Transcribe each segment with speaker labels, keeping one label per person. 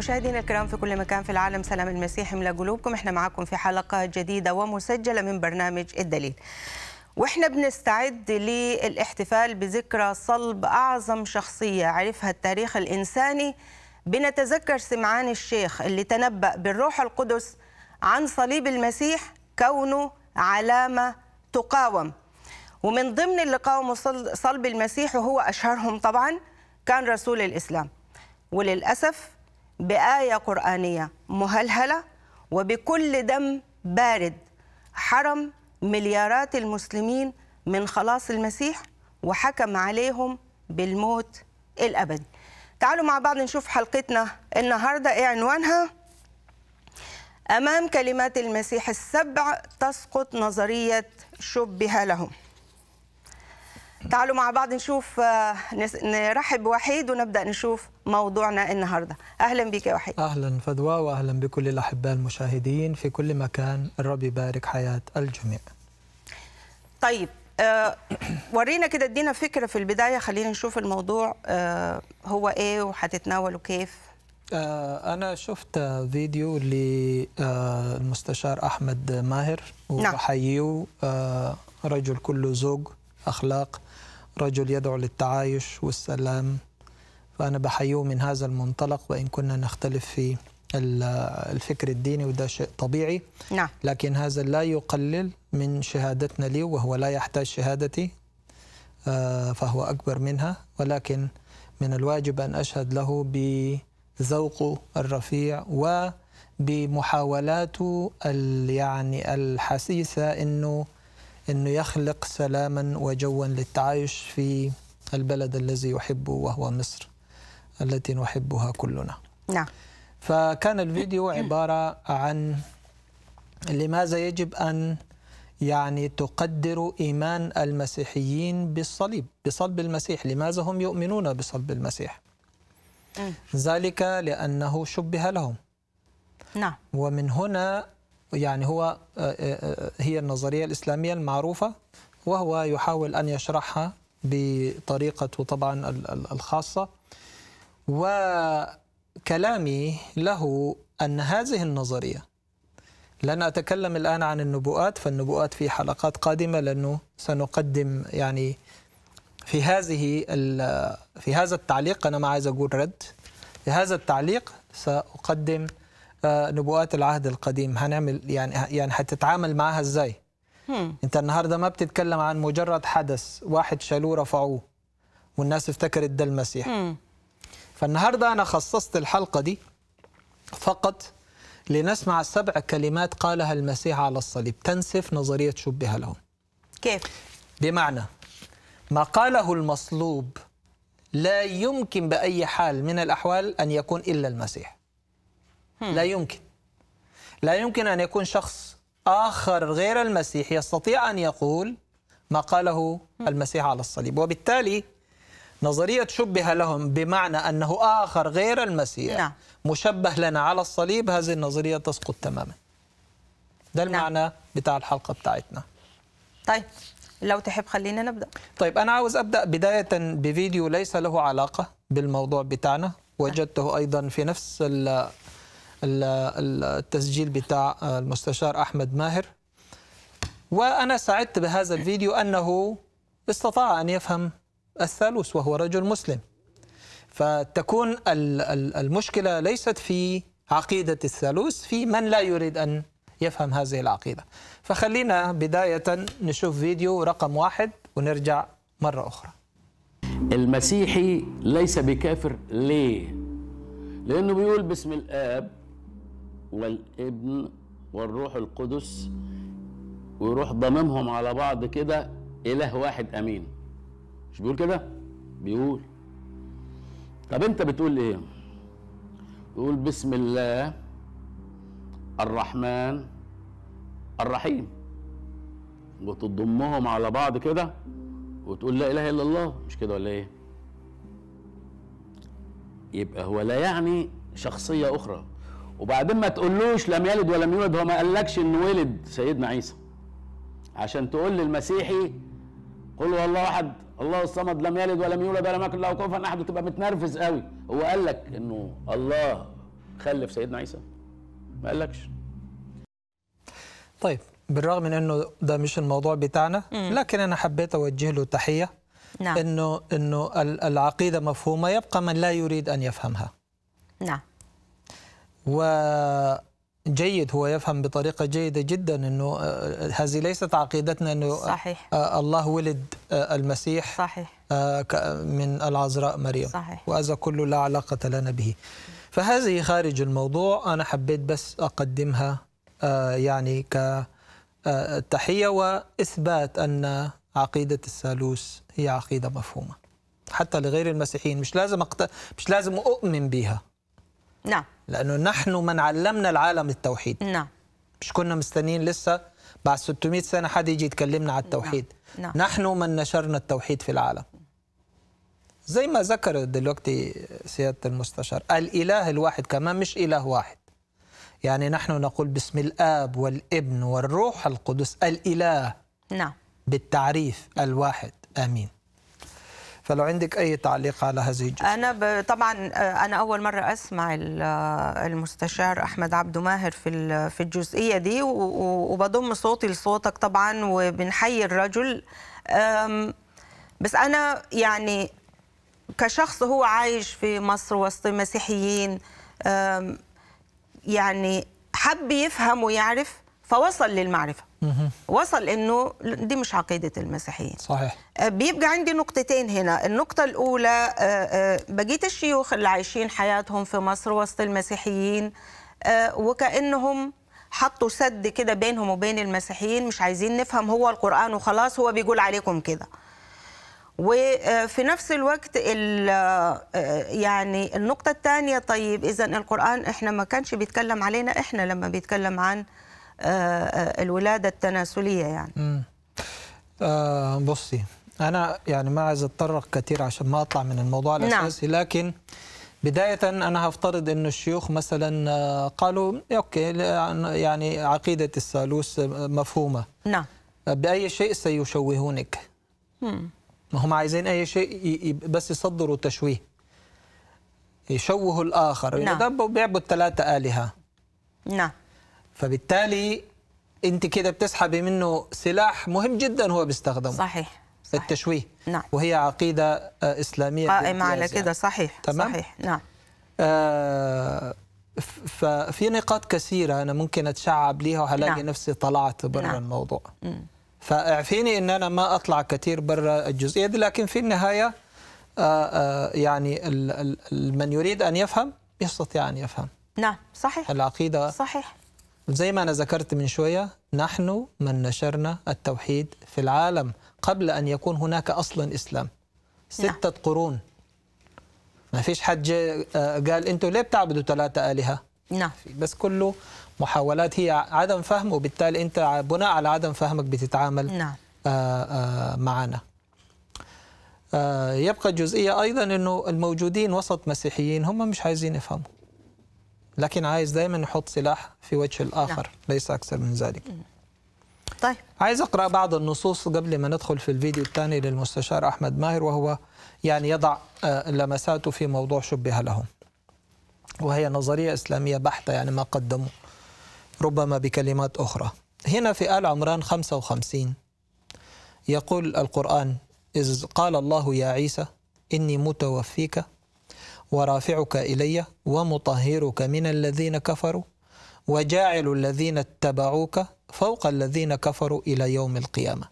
Speaker 1: مشاهدينا الكرام في كل مكان في العالم سلام المسيح من قلوبكم احنا معاكم في حلقه جديده ومسجله من برنامج الدليل واحنا بنستعد للاحتفال بذكرى صلب اعظم شخصيه عرفها التاريخ الانساني بنتذكر سمعان الشيخ اللي تنبأ بالروح القدس عن صليب المسيح كونه علامه تقاوم ومن ضمن اللي قاوموا صلب المسيح وهو اشهرهم طبعا كان رسول الاسلام وللاسف بآية قرآنية مهلهلة وبكل دم بارد حرم مليارات المسلمين من خلاص المسيح وحكم عليهم بالموت الأبدي تعالوا مع بعض نشوف حلقتنا النهاردة إيه عنوانها أمام كلمات المسيح السبع تسقط نظرية شبه لهم تعالوا مع بعض نشوف آه، نرحب وحيد ونبدا نشوف موضوعنا النهارده اهلا بك يا وحيد
Speaker 2: اهلا فدوى واهلا بكل الاحباء المشاهدين في كل مكان الرب يبارك حياه الجميع
Speaker 1: طيب آه ورينا كده ادينا فكره في البدايه خلينا نشوف الموضوع آه هو ايه وهتتناوله كيف
Speaker 2: آه أنا شفت فيديو للمستشار آه، أحمد ماهر نعم. وبحييه آه، رجل كله ذوق أخلاق رجل يدعو للتعايش والسلام فأنا بحييه من هذا المنطلق وإن كنا نختلف في الفكر الديني وده شيء طبيعي نعم. لكن هذا لا يقلل من شهادتنا لي وهو لا يحتاج شهادتي آه، فهو أكبر منها ولكن من الواجب أن أشهد له بذوقه الرفيع وبمحاولاته يعني الحسيسة أنه أنه يخلق سلاما وجوا للتعايش في البلد الذي يحبه وهو مصر التي نحبها كلنا نعم فكان الفيديو عبارة عن لماذا يجب أن يعني تقدر إيمان المسيحيين بالصليب بصلب المسيح لماذا هم يؤمنون بصلب المسيح ذلك لأنه شبه لهم نعم ومن هنا يعني هو آه، آه، آه، هي النظرية الإسلامية المعروفة وهو يحاول أن يشرحها بطريقته طبعا الخاصة وكلامي له أن هذه النظرية لن أتكلم الآن عن النبوءات فالنبوءات في حلقات قادمة لأنه سنقدم يعني في هذه في هذا التعليق أنا ما عايز أقول رد في هذا التعليق سأقدم آه، نبوءات العهد القديم هنعمل يعني يعني هتتعامل معاها ازاي انت النهارده ما بتتكلم عن مجرد حدث واحد شالوه رفعوه والناس افتكرت ده المسيح فالنهارده انا خصصت الحلقه دي فقط لنسمع سبع كلمات قالها المسيح على الصليب تنسف نظريه شبه لهم كيف بمعنى ما قاله المصلوب لا يمكن باي حال من الاحوال ان يكون الا المسيح لا يمكن لا يمكن أن يكون شخص آخر غير المسيح يستطيع أن يقول ما قاله المسيح على الصليب وبالتالي نظرية شبه لهم بمعنى أنه آخر غير المسيح نعم. مشبه لنا على الصليب هذه النظرية تسقط تماما ده نعم. المعنى بتاع الحلقة بتاعتنا طيب لو تحب خلينا نبدأ طيب أنا عاوز أبدأ بداية بفيديو ليس له علاقة بالموضوع بتاعنا وجدته أيضا في نفس التسجيل بتاع المستشار أحمد ماهر وأنا سعدت بهذا الفيديو أنه استطاع أن يفهم الثالوث وهو رجل مسلم فتكون المشكلة ليست في عقيدة الثالوث في من لا يريد أن يفهم هذه العقيدة فخلينا بداية نشوف فيديو رقم واحد ونرجع مرة أخرى
Speaker 3: المسيحي ليس بكافر ليه؟ لأنه بيقول باسم الآب والابن والروح القدس ويروح ضممهم على بعض كده اله واحد امين مش بيقول كده بيقول طب انت بتقول ايه يقول بسم الله الرحمن الرحيم وتضمهم على بعض كده وتقول لا اله الا الله مش كده ولا ايه يبقى هو لا يعني شخصيه اخرى وبعدين ما تقولوش لم يلد ولم يولد هو ما قالكش انه ولد سيدنا عيسى عشان تقول للمسيحي قل هو الله احد الله الصمد لم يلد ولم يولد ولم يكن له كفوا احد تبقى متنرفز قوي هو قال لك انه الله خلف سيدنا عيسى ما قالكش
Speaker 2: طيب بالرغم من انه ده مش الموضوع بتاعنا لكن انا حبيت اوجه له تحيه نعم. انه انه العقيده مفهومه يبقى من لا يريد ان يفهمها نعم وجيد هو يفهم بطريقة جيدة جدا أنه آه، آه، هذه ليست عقيدتنا أنه آه، صحيح. الله ولد المسيح صحيح. من العذراء مريم صحيح. وهذا كله لا علاقة لنا به فهذه خارج الموضوع أنا حبيت بس أقدمها يعني كتحية وإثبات أن عقيدة الثالوث هي عقيدة مفهومة حتى لغير المسيحيين مش لازم أقت... مش لازم أؤمن بها نعم لأنه نحن من علمنا العالم التوحيد نعم مش كنا مستنيين لسه بعد 600 سنة حد يجي يتكلمنا على التوحيد نعم. نعم. نحن من نشرنا التوحيد في العالم زي ما ذكر دلوقتي سيادة المستشار الإله الواحد كمان مش إله واحد يعني نحن نقول باسم الآب والابن والروح القدس الإله نعم بالتعريف الواحد آمين فلو عندك أي تعليق على هذه الجزئية
Speaker 1: أنا ب... طبعا آه، أنا أول مرة أسمع آه، المستشار أحمد عبد ماهر في في الجزئية دي وبضم صوتي لصوتك طبعا وبنحيي الرجل بس أنا يعني كشخص هو عايش في مصر وسط مسيحيين يعني حب يفهم ويعرف فوصل للمعرفة وصل انه دي مش عقيده المسيحيين صحيح آه، بيبقى عندي نقطتين هنا النقطه الاولى آه، آه، بقيه الشيوخ اللي عايشين حياتهم في مصر وسط المسيحيين وكانهم حطوا سد كده بينهم وبين المسيحيين مش عايزين نفهم هو القرآن وخلاص هو بيقول عليكم كده وفي نفس الوقت يعني النقطة الثانية طيب إذا القرآن إحنا ما كانش بيتكلم علينا إحنا لما بيتكلم عن آه، آه، الولاده التناسليه يعني
Speaker 2: امم آه بصي انا يعني ما عايز اتطرق كثير عشان ما اطلع من الموضوع نعم. الاساسي نعم. لكن بداية أنا هفترض أن الشيوخ مثلا آه، قالوا أوكي يعني عقيدة الثالوث مفهومة نعم بأي شيء سيشوهونك ما هم عايزين أي شيء بس يصدروا تشويه يشوهوا الآخر نعم. بيعبدوا بيعبد ثلاثة آلهة نعم فبالتالي انت كده بتسحبي منه سلاح مهم جدا هو بيستخدمه صحيح صحيح. التشويه نعم. وهي عقيدة آه، إسلامية قائمة على يعني. كده يعني. صحيح تمام؟ صحيح نعم آه ففي نقاط كثيرة أنا ممكن أتشعب ليها وهلاقي نعم. نفسي طلعت برا نعم. الموضوع م. فاعفيني أن أنا ما أطلع كثير برا الجزئية دي لكن في النهاية آه آه يعني ال ال من يريد أن يفهم يستطيع أن يفهم نعم صحيح العقيدة صحيح زي ما أنا ذكرت من شوية نحن من نشرنا التوحيد في العالم قبل أن يكون هناك أصلا إسلام نعم. ستة نعم. قرون ما فيش حد آه، قال أنتوا ليه بتعبدوا ثلاثة آلهة نعم بس كله محاولات هي عدم فهم وبالتالي أنت بناء على عدم فهمك بتتعامل نعم. آآ آه، آآ آه، معنا آآ يبقى جزئية أيضا أنه الموجودين وسط مسيحيين هم مش عايزين يفهموا لكن عايز دايما نحط سلاح في وجه الآخر نعم. ليس أكثر من ذلك طيب عايز أقرأ بعض النصوص قبل ما ندخل في الفيديو الثاني للمستشار أحمد ماهر وهو يعني يضع آه، لمساته في موضوع شبه لهم وهي نظرية إسلامية بحتة يعني ما قدموا ربما بكلمات أخرى هنا في آل عمران 55 يقول القرآن إذ قال الله يا عيسى إني متوفيك ورافعك الي ومطهرك من الذين كفروا وجاعل الذين اتبعوك فوق الذين كفروا الى يوم القيامه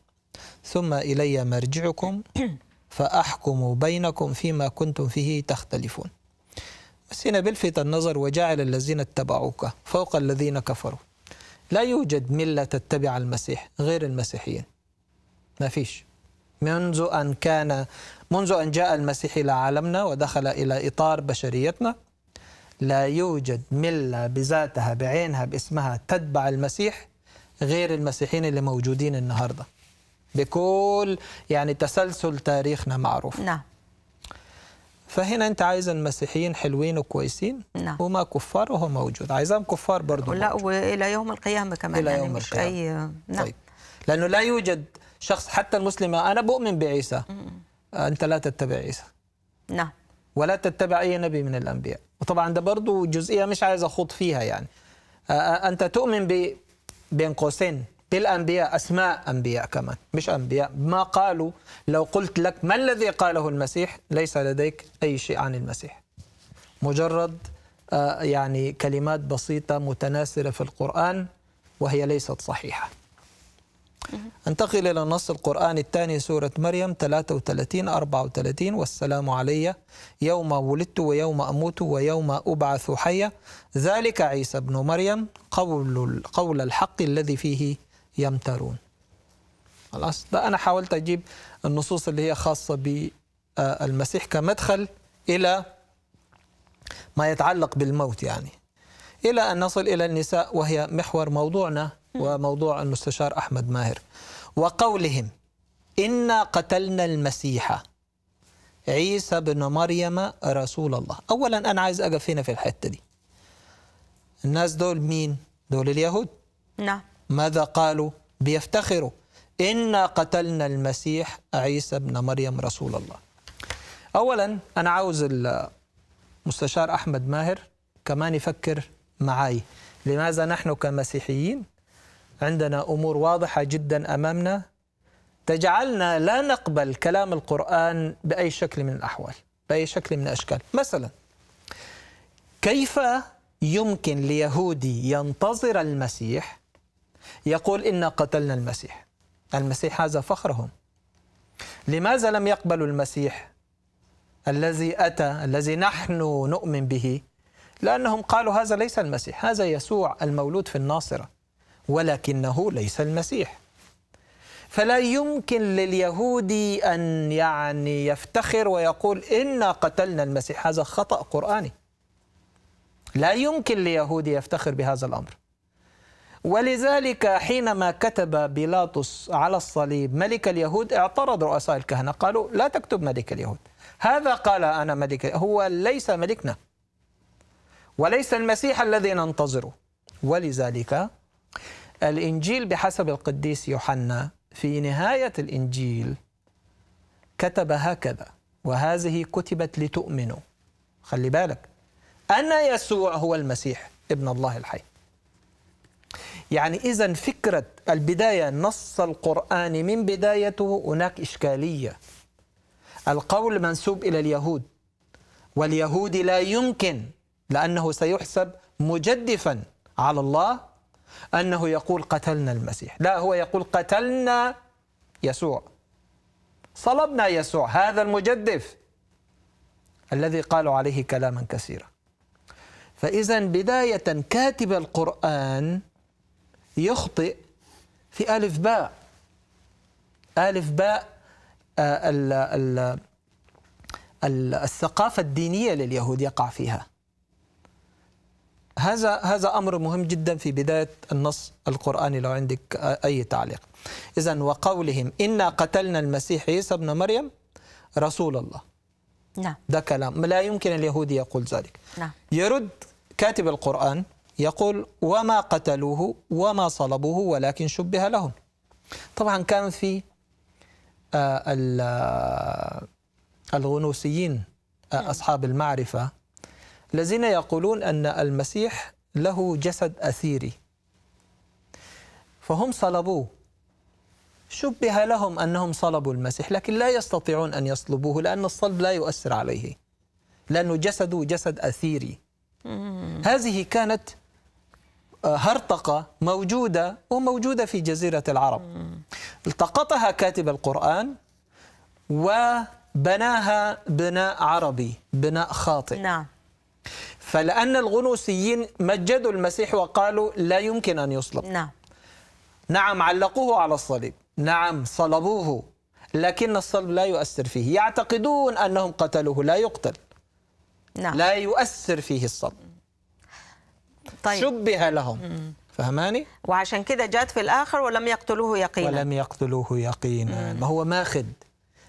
Speaker 2: ثم الي مرجعكم فاحكم بينكم فيما كنتم فيه تختلفون بس هنا بلفت النظر وجعل الذين اتبعوك فوق الذين كفروا لا يوجد مله تتبع المسيح غير المسيحيين ما فيش منذ ان كان منذ أن جاء المسيح إلى عالمنا ودخل إلى إطار بشريتنا لا يوجد ملة بذاتها بعينها باسمها تتبع المسيح غير المسيحيين اللي موجودين النهارده بكل يعني تسلسل تاريخنا معروف نعم فهنا انت عايز المسيحيين حلوين وكويسين نعم. وما كفار وهو موجود عايزهم كفار برضه لا والى يوم القيامه كمان الى يعني يوم مش القيامه اي نعم طيب. لانه لا يوجد شخص حتى المسلمه انا بؤمن بعيسى م آه، أنت لا تتبع عيسى نعم ولا تتبع أي نبي من الأنبياء وطبعا ده برضو جزئية مش عايز أخوض فيها يعني آه، آه، أنت تؤمن ب بين قوسين بالأنبياء أسماء أنبياء كمان مش أنبياء ما قالوا لو قلت لك ما الذي قاله المسيح ليس لديك أي شيء عن المسيح مجرد يعني كلمات بسيطة متناسرة في القرآن وهي ليست صحيحة أنتقل إلى النص القرآني الثاني سورة مريم 33 34 والسلام علي يوم ولدت ويوم أموت ويوم أبعث حيا ذلك عيسى ابن مريم قول قول الحق الذي فيه يمترون خلاص ده أنا حاولت أجيب النصوص اللي هي خاصة بالمسيح آه، كمدخل إلى ما يتعلق بالموت يعني إلى أن نصل إلى النساء وهي محور موضوعنا وموضوع المستشار أحمد ماهر وقولهم إنا قتلنا المسيح عيسى بن مريم رسول الله أولا أنا عايز أقف هنا في الحتة دي الناس دول مين؟ دول اليهود نعم ماذا قالوا؟ بيفتخروا إنا قتلنا المسيح عيسى بن مريم رسول الله أولا أنا عاوز المستشار أحمد ماهر كمان يفكر معاي لماذا نحن كمسيحيين عندنا امور واضحه جدا امامنا تجعلنا لا نقبل كلام القران باي شكل من الاحوال باي شكل من الاشكال مثلا كيف يمكن ليهودي ينتظر المسيح يقول إنا قتلنا المسيح المسيح هذا فخرهم لماذا لم يقبلوا المسيح الذي أتى الذي نحن نؤمن به لأنهم قالوا هذا ليس المسيح هذا يسوع المولود في الناصرة ولكنه ليس المسيح فلا يمكن لليهودي أن يعني يفتخر ويقول إنا قتلنا المسيح هذا خطأ قرآني لا يمكن ليهودي يفتخر بهذا الأمر ولذلك حينما كتب بيلاطس على الصليب ملك اليهود اعترض رؤساء الكهنة قالوا لا تكتب ملك اليهود هذا قال أنا ملك هو ليس ملكنا وليس المسيح الذي ننتظره ولذلك الإنجيل بحسب القديس يوحنا في نهاية الإنجيل كتب هكذا وهذه كتبت لتؤمنوا خلي بالك أن يسوع هو المسيح ابن الله الحي يعني إذا فكرة البداية نص القرآن من بدايته هناك إشكالية القول منسوب إلى اليهود واليهود لا يمكن لأنه سيحسب مجدفا على الله أنه يقول قتلنا المسيح لا هو يقول قتلنا يسوع صلبنا يسوع هذا المجدف الذي قالوا عليه كلاما كثيرا فإذا بداية كاتب القرآن يخطئ في ألف باء ألف باء آه، الثقافة الدينية لليهود يقع فيها هذا هذا امر مهم جدا في بدايه النص القراني لو عندك اي تعليق. اذا وقولهم انا قتلنا المسيح عيسى ابن مريم رسول الله. نعم. ده كلام لا يمكن اليهودي يقول ذلك. نعم. يرد كاتب القران يقول وما قتلوه وما صلبوه ولكن شبه لهم. طبعا كان في آه، آه، الغنوسيين آه، اصحاب المعرفه الذين يقولون أن المسيح له جسد أثيري فهم صلبوه شبه لهم أنهم صلبوا المسيح لكن لا يستطيعون أن يصلبوه لأن الصلب لا يؤثر عليه لأنه جسده جسد أثيري هذه كانت آه، هرطقة موجودة وموجودة في جزيرة العرب التقطها كاتب القرآن وبناها بناء عربي بناء خاطئ نعم فلأن الغنوسيين مجدوا المسيح وقالوا لا يمكن أن يصلب نعم نعم علقوه على الصليب نعم صلبوه لكن الصلب لا يؤثر فيه يعتقدون أنهم قتلوه لا يقتل نعم. لا يؤثر فيه الصلب طيب. شبه لهم فهماني؟
Speaker 1: وعشان كده جاءت في
Speaker 2: الآخر ولم يقتلوه يقينا ولم يقتلوه يقينا ما هو ماخذ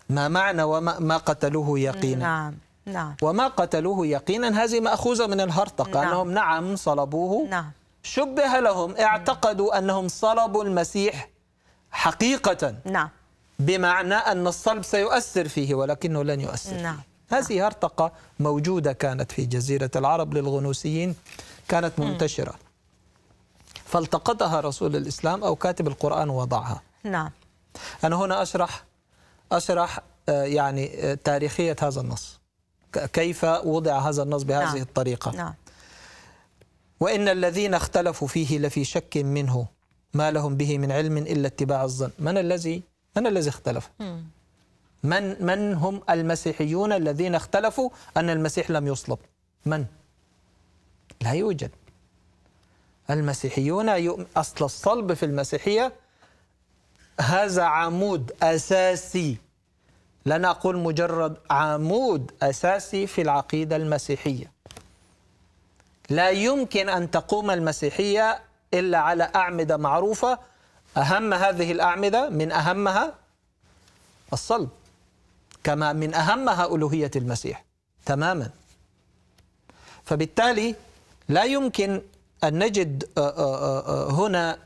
Speaker 2: ما معنى وما ما قتلوه يقينا نعم نعم وما قتلوه يقينا هذه مأخوذة من الهرطقة نعم. أنهم نعم صلبوه نعم شبه لهم اعتقدوا أنهم صلبوا المسيح حقيقة نعم بمعنى أن الصلب سيؤثر فيه ولكنه لن يؤثر نعم فيه. هذه هرطقة موجودة كانت في جزيرة العرب للغنوسيين كانت منتشرة م. فالتقطها رسول الإسلام أو كاتب القرآن وضعها نعم أنا هنا أشرح أشرح آه، يعني آه، تاريخية هذا النص كيف وضع هذا النص بهذه نعم. الطريقة نعم. وإن الذين اختلفوا فيه لفي شك منه ما لهم به من علم إلا اتباع الظن من الذي من الذي اختلف من من هم المسيحيون الذين اختلفوا أن المسيح لم يصلب من لا يوجد المسيحيون يؤمن أصل الصلب في المسيحية هذا عمود أساسي لن أقول مجرد عمود أساسي في العقيدة المسيحية لا يمكن أن تقوم المسيحية إلا على أعمدة معروفة أهم هذه الأعمدة من أهمها الصلب كما من أهمها ألوهية المسيح تماما فبالتالي لا يمكن أن نجد آه، آه، آه، هنا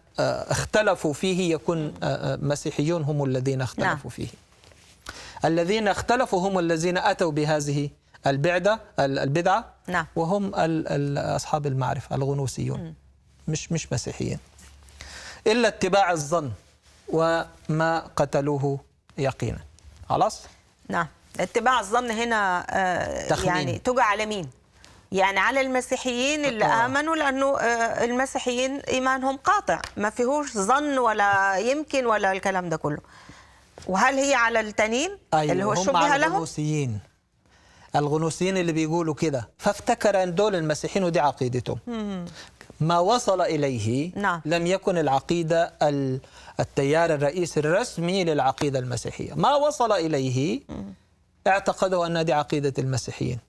Speaker 2: اختلفوا فيه يكون مسيحيون هم الذين اختلفوا نعم. فيه نعم. الذين اختلفوا هم الذين أتوا بهذه البعدة البدعة نعم. وهم أصحاب المعرفة الغنوسيون م. مش مش مسيحيين إلا اتباع الظن وما قتلوه يقينا
Speaker 1: خلاص نعم اتباع الظن هنا آه يعني تجع على مين يعني على المسيحيين اللي آه. آمنوا لأنه آه المسيحيين إيمانهم قاطع ما فيهوش ظن ولا يمكن ولا الكلام ده كله وهل هي على التانيين أيوة اللي هو شبه لهم
Speaker 2: الغنوسيين الغنوسيين اللي بيقولوا كده فافتكر ان دول المسيحيين ودي عقيدتهم ما وصل اليه نعم. لم يكن العقيده التيار الرئيسي الرسمي للعقيده المسيحيه ما وصل اليه اعتقده ان دي عقيده المسيحيين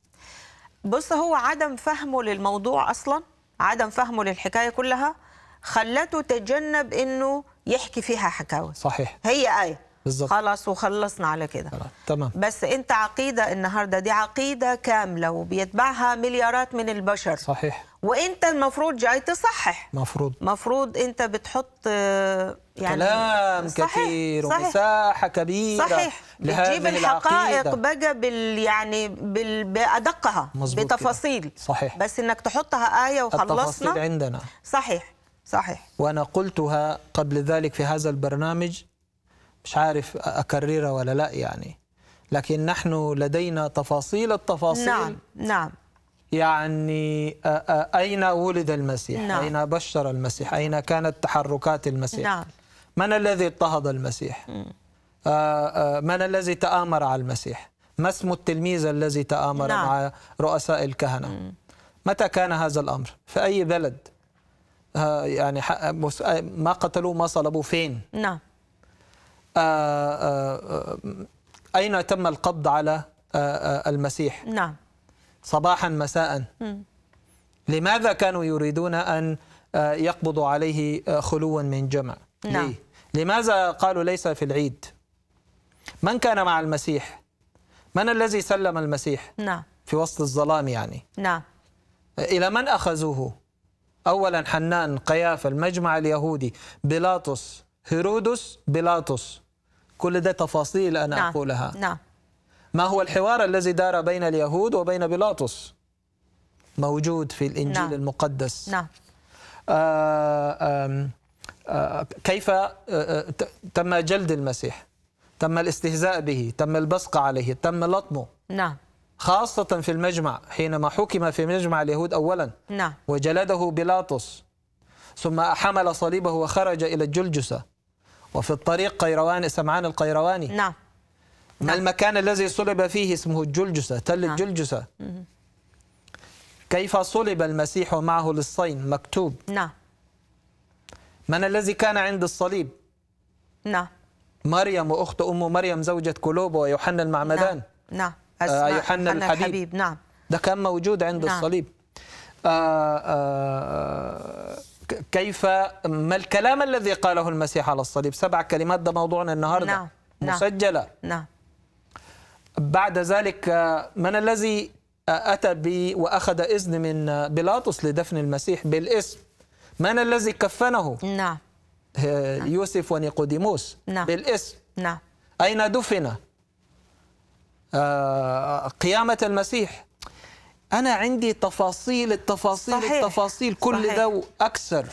Speaker 1: بص هو عدم فهمه للموضوع اصلا عدم فهمه للحكايه كلها خلته تجنب انه يحكي فيها
Speaker 2: حكاوي صحيح
Speaker 1: هي ايه بالظبط خلاص وخلصنا على كده تمام بس انت عقيده النهارده دي عقيده كامله وبيتبعها مليارات من البشر صحيح وانت المفروض جاي تصحح مفروض مفروض انت بتحط آه، يعني كلام صحيح كثير صحيح ومساحه كبيره صحيح بتجيب الحقائق بقى بال يعني بال بادقها بتفاصيل كده. صحيح بس انك تحطها ايه وخلصنا التفاصيل عندنا صحيح صحيح
Speaker 2: وانا قلتها قبل ذلك في هذا البرنامج مش عارف أكررها ولا لا يعني لكن نحن لدينا تفاصيل التفاصيل نعم نعم يعني أين ولد المسيح نعم. أين بشر المسيح أين كانت تحركات المسيح نعم. من الذي اضطهد المسيح من الذي تآمر على المسيح ما اسم التلميذ الذي تآمر نعم. مع رؤساء الكهنة م. متى كان هذا الأمر في أي بلد يعني ما قتلوه ما صلبوه فين نعم آه، آه، آه، أين تم القبض على المسيح نعم صباحا مساء م. لماذا كانوا يريدون أن يقبضوا عليه خلوا من جمع نعم. ليه؟ لماذا قالوا ليس في العيد من كان مع المسيح من الذي سلم المسيح نعم في وسط الظلام يعني نعم إلى من أخذوه أولا حنان قيافة المجمع اليهودي بيلاطس هيرودس بيلاطس كل ده تفاصيل أنا نعم. أقولها نعم. ما هو الحوار الذي دار بين اليهود وبين بيلاطس موجود في الإنجيل نعم. المقدس نعم. آآ آه، آآ آآ آه، كيف آه، تم جلد المسيح تم الاستهزاء به تم البصق عليه تم لطمه نعم خاصة في المجمع حينما حكم في مجمع اليهود أولا نعم وجلده بيلاطس ثم حمل صليبه وخرج إلى الجلجسة وفي الطريق قيروان سمعان القيرواني نعم ما نعم. المكان الذي صلب فيه اسمه الجلجسة تل نعم. الجلجسة كيف صلب المسيح ومعه للصين مكتوب نعم من الذي كان عند الصليب نعم مريم وأخت أم مريم زوجة كلوب ويوحنا المعمدان
Speaker 4: نعم نعم آه، يوحنا الحبيب. الحبيب
Speaker 2: نعم ده كان موجود عند نعم. الصليب آه آه, آه، كيف ما الكلام الذي قاله المسيح على الصليب سبع كلمات ده موضوعنا النهارده نعم. نعم. مسجله نعم بعد ذلك من الذي آه، اتى بي واخذ اذن من آه، بيلاطس لدفن المسيح بالاسم من الذي كفنه نعم آه، يوسف ونيقوديموس نعم بالاسم نعم اين دفن قيامه المسيح أنا عندي تفاصيل التفاصيل صحيح. التفاصيل كل صحيح. ده وأكثر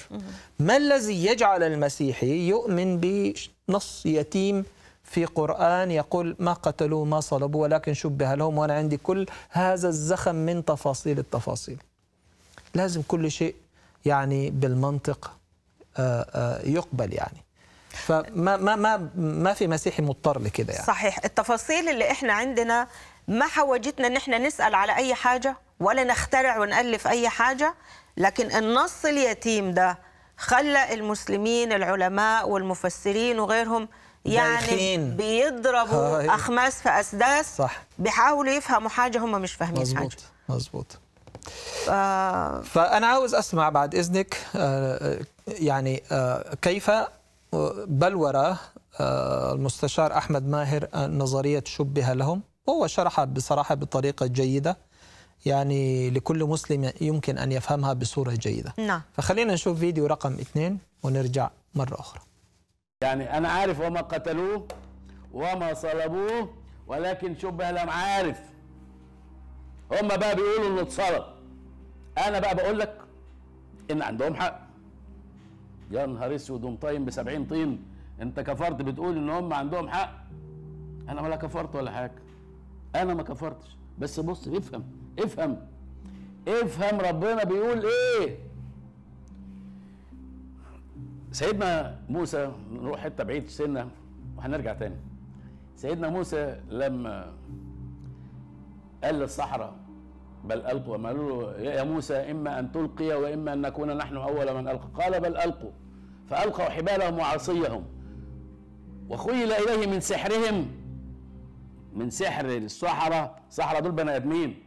Speaker 2: ما الذي يجعل المسيحي يؤمن بنص يتيم في قرآن يقول ما قتلوه ما صلبوه ولكن شبه لهم وأنا عندي كل هذا الزخم من تفاصيل التفاصيل لازم كل شيء يعني بالمنطق آه، آه، يقبل يعني فما ما ما ما في مسيحي مضطر لكده يعني
Speaker 1: صحيح التفاصيل اللي احنا عندنا ما حوجتنا ان احنا نسال على اي حاجه ولا نخترع ونالف اي حاجه لكن النص اليتيم ده خلى المسلمين العلماء والمفسرين وغيرهم يعني دايخين. بيضربوا هاي. اخماس في اسداس صح. بيحاولوا يفهموا حاجه هم مش
Speaker 2: فاهمين مزبوط. حاجه مظبوط آه. فانا عاوز اسمع بعد اذنك آه، آه، يعني آه، كيف بلور المستشار احمد ماهر نظريه شبه لهم وهو شرح بصراحة بطريقة جيدة يعني لكل مسلم يمكن أن يفهمها بصورة جيدة نعم. فخلينا نشوف فيديو رقم اثنين ونرجع مرة أخرى
Speaker 3: يعني أنا عارف وما قتلوه وما صلبوه ولكن بقى لم عارف هم بقى بيقولوا انه اتصلب انا بقى بقول لك ان عندهم حق يا نهار اسود ومطين ب 70 طين انت كفرت بتقول ان هم عندهم حق انا ولا كفرت ولا حاجه انا ما كفرتش بس بص افهم افهم افهم ربنا بيقول ايه سيدنا موسى نروح حته بعيد سنه وهنرجع تاني سيدنا موسى لما قال للصحراء بل القوا ما قالوا له يا موسى اما ان تلقي واما ان نكون نحن اول من القى قال بل القوا فالقوا حبالهم وعصيهم وخيل اليه من سحرهم من سحر الصحراء صحراء دول بني آدمين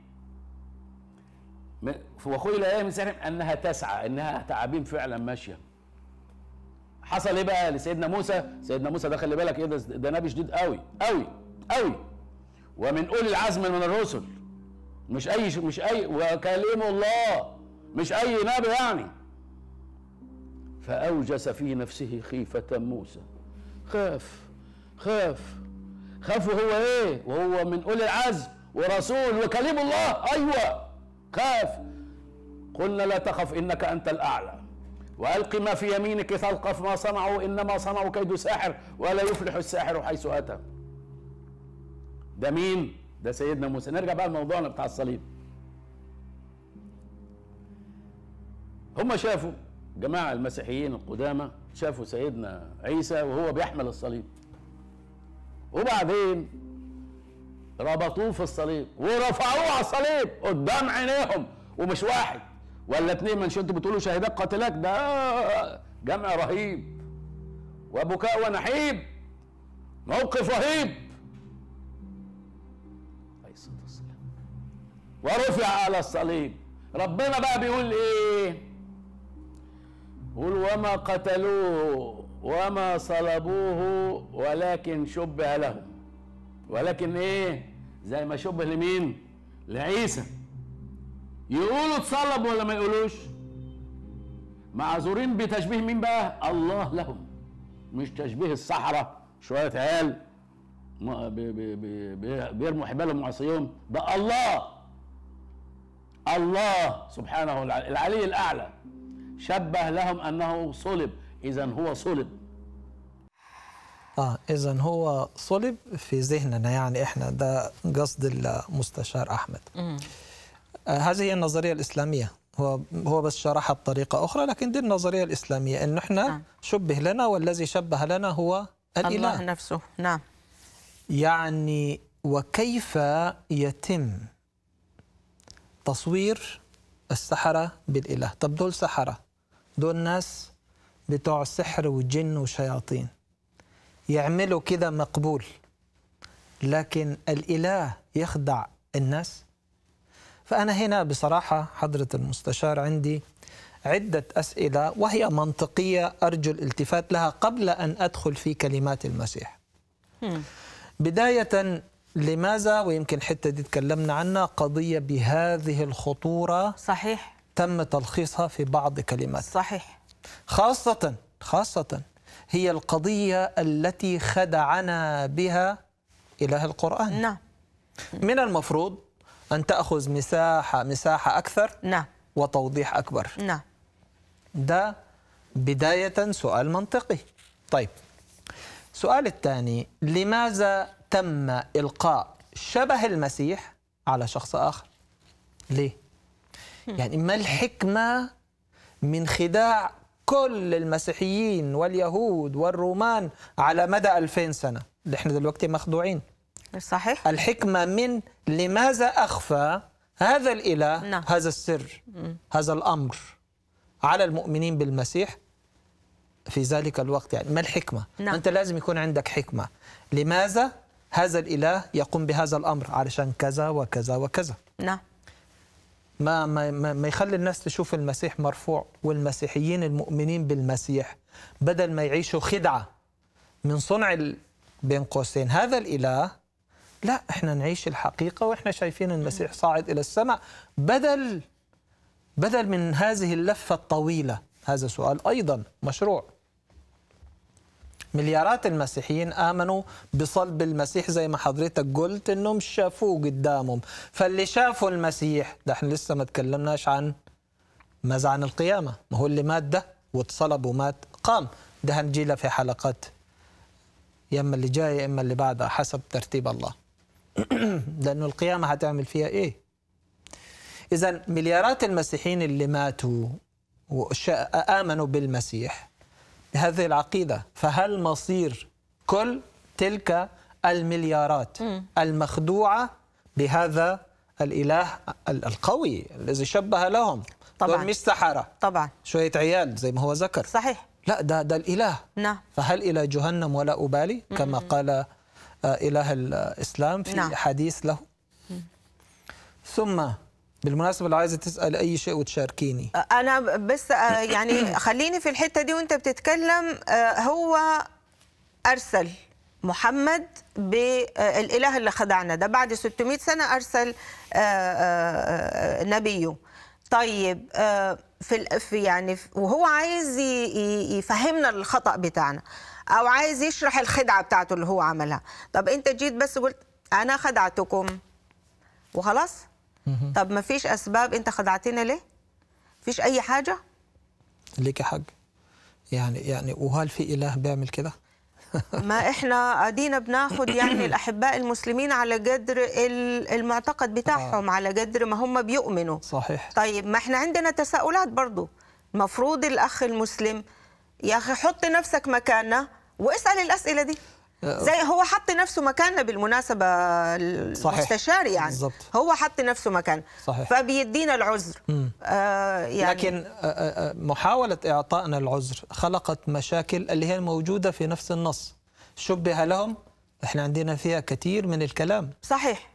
Speaker 3: وخذ الآية من سحر أنها تسعى أنها تعابين فعلا ماشية حصل إيه بقى لسيدنا موسى سيدنا موسى ده خلي بالك إيه ده, ده نبي شديد قوي قوي قوي ومن أولي العزم من الرسل مش أي مش أي وكلم الله مش أي نبي يعني فأوجس في نفسه خيفة موسى خاف خاف خافوا هو ايه وهو من اولي العزم ورسول وكليم الله ايوه خاف قلنا لا تخف انك انت الاعلى والق ما في يمينك تلقف ما صنعوا انما صنعوا كيد ساحر ولا يفلح الساحر حيث اتى ده مين ده سيدنا موسى نرجع بقى لموضوعنا بتاع الصليب هم شافوا جماعه المسيحيين القدامى شافوا سيدنا عيسى وهو بيحمل الصليب وبعدين ربطوه في الصليب ورفعوه على الصليب قدام عينيهم ومش واحد ولا اتنين من انتوا بتقولوا شهداء قاتلاك ده جمع رهيب وبكاء ونحيب موقف رهيب عليه الصلاه والسلام ورفع على الصليب ربنا بقى بيقول ايه قول وما قتلوه وما صلبوه ولكن شبه لهم ولكن ايه زي ما شبه لمين لعيسى يقولوا اتصلب ولا ما يقولوش معذورين بتشبيه مين بقى الله لهم مش تشبيه الصحراء شويه عيال بيرموا حبالهم وعصيهم ده الله الله سبحانه العلي الاعلى شبه لهم انه صلب إذا هو صلب
Speaker 2: اه اذا هو صلب في ذهننا يعني احنا ده قصد المستشار احمد آه هذه هي النظريه الاسلاميه هو هو بس شرحها بطريقه اخرى لكن دي النظريه الاسلاميه انه احنا نعم. شبه لنا والذي شبه لنا هو الاله الله نفسه نعم يعني وكيف يتم تصوير السحره بالاله طب دول سحره دول ناس بتوع السحر والجن والشياطين يعملوا كده مقبول لكن الإله يخدع الناس فأنا هنا بصراحة حضرة المستشار عندي عدة أسئلة وهي منطقية أرجو الالتفات لها قبل أن أدخل في كلمات المسيح بداية لماذا ويمكن حتى دي تكلمنا عنها قضية بهذه الخطورة صحيح تم تلخيصها في بعض كلمات صحيح خاصة خاصة هي القضية التي خدعنا بها إله القرآن نعم من المفروض أن تأخذ مساحة مساحة أكثر نعم وتوضيح أكبر نعم ده بداية سؤال منطقي طيب السؤال الثاني لماذا تم إلقاء شبه المسيح على شخص آخر ليه؟ يعني ما الحكمة من خداع كل المسيحيين واليهود والرومان على مدى 2000 سنه اللي احنا دلوقتي مخدوعين صحيح الحكمه من لماذا اخفى هذا الاله نعم. هذا السر هذا الامر على المؤمنين بالمسيح في ذلك الوقت يعني ما الحكمه نعم. انت لازم يكون عندك حكمه لماذا هذا الاله يقوم بهذا الامر علشان كذا وكذا وكذا نعم ما, ما, ما يخلي الناس تشوف المسيح مرفوع والمسيحيين المؤمنين بالمسيح بدل ما يعيشوا خدعة من صنع بين قوسين هذا الإله لا احنا نعيش الحقيقة واحنا شايفين المسيح صاعد إلى السماء بدل بدل من هذه اللفة الطويلة هذا سؤال أيضا مشروع مليارات المسيحيين امنوا بصلب المسيح زي ما حضرتك قلت انهم شافوه قدامهم فاللي شافوا المسيح ده احنا لسه ما تكلمناش عن ماذا عن القيامه ما هو اللي مات ده واتصلب ومات قام ده هنجيله في حلقات يا اما اللي جايه يا اما اللي بعدها حسب ترتيب الله لانه القيامه هتعمل فيها ايه اذا مليارات المسيحيين اللي ماتوا وآمنوا بالمسيح هذه العقيدة فهل مصير كل تلك المليارات المخدوعة بهذا الإله القوي الذي شبه لهم طبعا مش سحرة طبعا شوية عيال زي ما هو ذكر صحيح لا ده ده الإله نعم فهل إلى جهنم ولا أبالي كما قال آه، إله الإسلام في نا. نعم. حديث له ثم بالمناسبه اللي عايزه تسال اي شيء وتشاركيني
Speaker 1: انا بس يعني خليني في الحته دي وانت بتتكلم هو ارسل محمد بالاله اللي خدعنا ده بعد 600 سنه ارسل نبيه طيب في يعني وهو عايز يفهمنا الخطا بتاعنا او عايز يشرح الخدعه بتاعته اللي هو عملها طب انت جيت بس قلت انا خدعتكم وخلاص طب ما فيش اسباب انت خدعتنا ليه فيش اي حاجه
Speaker 2: ليك حق يعني يعني وهل في اله بيعمل كده
Speaker 1: ما احنا ادينا بناخد يعني الاحباء المسلمين على قدر المعتقد بتاعهم آه. على قدر ما هم بيؤمنوا صحيح طيب ما احنا عندنا تساؤلات برضو المفروض الاخ المسلم يا اخي حط نفسك مكاننا واسال الاسئله دي آه. زي هو حط نفسه مكاننا بالمناسبه المستشار يعني بالزبط. هو حط نفسه مكان صحيح. فبيدينا العذر آه يعني لكن آه،
Speaker 2: آه، محاوله اعطائنا العذر خلقت مشاكل اللي هي موجوده في نفس النص شبه لهم احنا عندنا فيها كثير من الكلام صحيح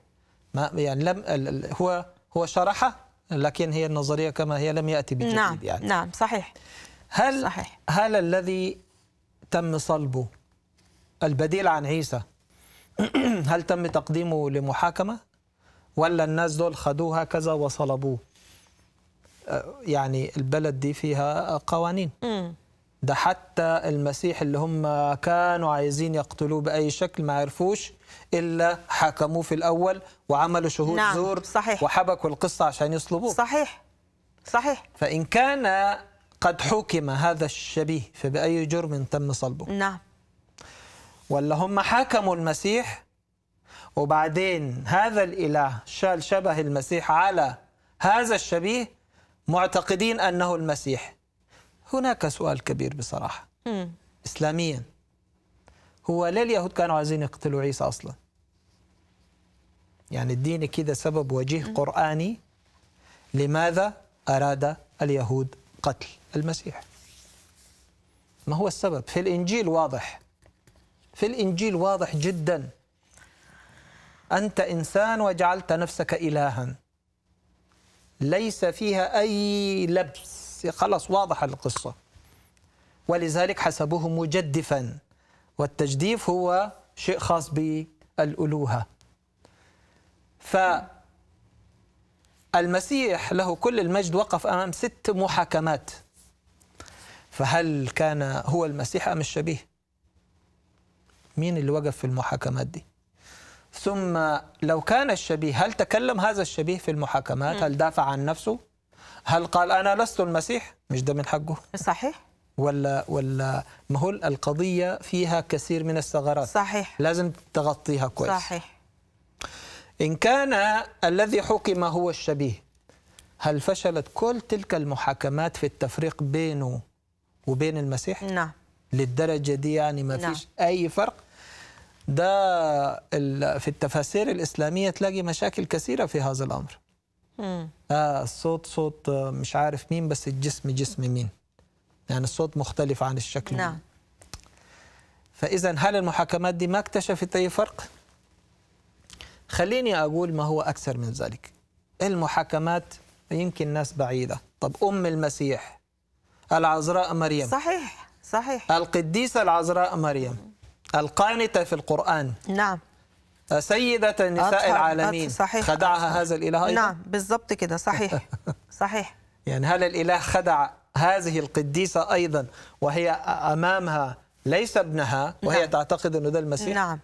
Speaker 2: ما يعني لم هو هو شرحه لكن هي النظريه كما هي لم ياتي بجديد نعم يعني
Speaker 1: نعم صحيح
Speaker 2: هل صحيح. هل الذي تم صلبه البديل عن عيسى هل تم تقديمه لمحاكمة ولا الناس دول خدوه هكذا وصلبوه أه، يعني البلد دي فيها قوانين ده حتى المسيح اللي هم كانوا عايزين يقتلوه بأي شكل ما عرفوش إلا حكموه في الأول وعملوا شهود نعم زور صحيح وحبكوا القصة عشان يصلبوه صحيح صحيح فإن كان قد حكم هذا الشبيه فبأي جرم تم صلبه نعم ولا هم حكموا المسيح وبعدين هذا الإله شال شبه المسيح على هذا الشبيه معتقدين أنه المسيح هناك سؤال كبير بصراحة م. إسلاميا هو ليه اليهود كانوا عايزين يقتلوا عيسى أصلا يعني الدين كده سبب وجيه م. قرآني لماذا أراد اليهود قتل المسيح ما هو السبب في الإنجيل واضح في الإنجيل واضح جدا أنت إنسان وجعلت نفسك إلها ليس فيها أي لبس خلاص واضحة القصة ولذلك حسبوه مجدفا والتجديف هو شيء خاص بالألوهة فالمسيح له كل المجد وقف أمام ست محاكمات فهل كان هو المسيح أم الشبيه مين اللي وقف في المحاكمات دي ثم لو كان الشبيه هل تكلم هذا الشبيه في المحاكمات هل دافع عن نفسه هل قال أنا لست المسيح مش ده من حقه صحيح ولا ولا ما هو القضية فيها كثير من الثغرات صحيح لازم تغطيها كويس صحيح إن كان الذي حكم هو الشبيه هل فشلت كل تلك المحاكمات في التفريق بينه وبين المسيح؟ نعم للدرجة دي يعني ما نعم. فيش أي فرق ده في التفاسير الإسلامية تلاقي مشاكل كثيرة في هذا الأمر آه الصوت صوت آه، مش عارف مين بس الجسم جسم مين يعني الصوت مختلف عن الشكل نعم فإذا هل المحاكمات دي ما اكتشفت أي فرق؟ خليني أقول ما هو أكثر من ذلك المحاكمات يمكن ناس بعيدة طب أم المسيح العذراء مريم صحيح صحيح القديسة العذراء مريم القانتة في القرآن نعم أه، سيدة نساء العالمين صحيح. خدعها هذا الإله أيضا؟ نعم بالضبط كده صحيح صحيح يعني هل الإله خدع هذه القديسة أيضا وهي أمامها ليس ابنها وهي نعم. تعتقد أنه ده المسيح؟ نعم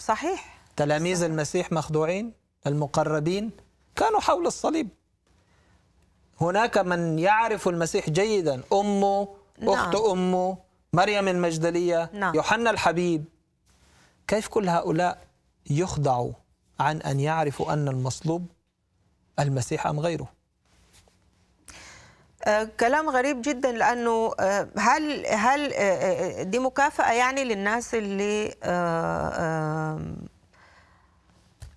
Speaker 2: صحيح تلاميذ صحيح. المسيح مخدوعين المقربين كانوا حول الصليب هناك من يعرف المسيح جيدا أمه نعم. أخت أمه مريم المجدلية نعم. يوحنا الحبيب كيف كل هؤلاء يخضعوا عن أن يعرفوا أن المصلوب المسيح أم غيره أه، كلام غريب جدا
Speaker 1: لانه أه، هل هل أه، دي مكافاه يعني للناس اللي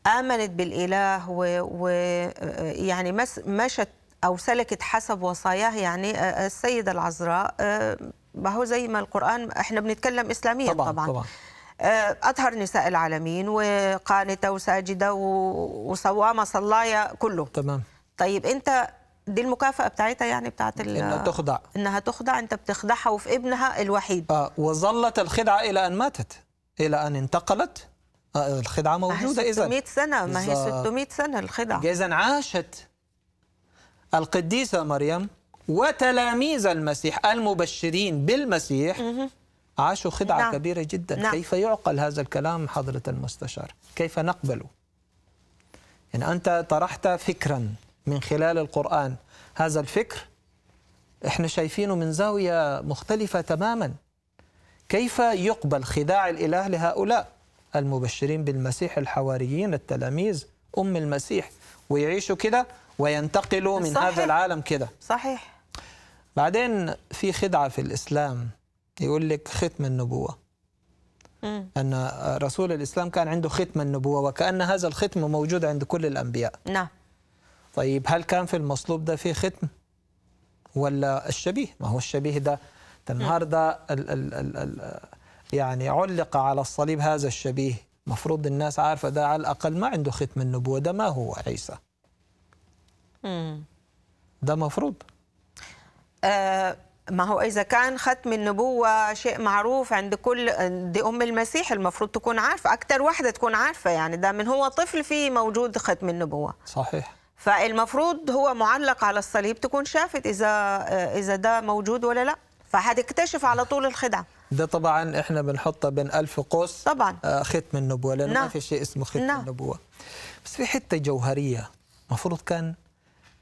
Speaker 1: امنت بالاله ويعني مشت او سلكت حسب وصاياه يعني السيده العذراء ما هو زي ما القرآن احنا بنتكلم إسلاميا طبعا, طبعا. طبعا. آه، أطهر نساء العالمين وقانتة وساجدة وصوامة صلاية كله تمام طيب أنت دي المكافأة بتاعتها يعني بتاعت إنها تخدع إنها تخدع أنت بتخدعها وفي ابنها الوحيد آه
Speaker 2: وظلت الخدعة إلى أن ماتت إلى أن انتقلت آه الخدعة موجودة إذا 600 سنة ما هي 600 سنة الخدعة إذا عاشت القديسة مريم وتلاميذ المسيح المبشرين بالمسيح عاشوا خدعة نعم. كبيرة جدا نعم. كيف يعقل هذا الكلام حضرة المستشار كيف نقبله يعني أنت طرحت فكرا من خلال القرآن هذا الفكر احنا شايفينه من زاوية مختلفة تماما كيف يقبل خداع الإله لهؤلاء المبشرين بالمسيح الحواريين التلاميذ أم المسيح ويعيشوا كده وينتقلوا من صحيح. هذا العالم كده صحيح بعدين في خدعة في الإسلام يقول لك ختم النبوة مم. أن رسول الإسلام كان عنده ختم النبوة وكأن هذا الختم موجود عند كل الأنبياء نعم طيب هل كان في المصلوب ده في ختم ولا الشبيه ما هو الشبيه ده النهاردة يعني علق على الصليب هذا الشبيه مفروض الناس عارفة ده على الأقل ما عنده ختم النبوة ده ما هو عيسى مم. ده مفروض
Speaker 1: آه، ما هو إذا كان ختم النبوة شيء معروف عند كل دي أم المسيح المفروض تكون عارفة أكثر واحدة تكون عارفة يعني ده من هو طفل فيه موجود ختم النبوة صحيح فالمفروض هو معلق على الصليب تكون شافت إذا آه، إذا ده موجود ولا لأ فهتكتشف على طول الخدعة
Speaker 2: ده طبعا احنا بنحطه بين ألف قوس طبعا آه، ختم النبوة لأنه ما نعم. في شيء اسمه ختم نعم. النبوة بس في حتة جوهرية المفروض كان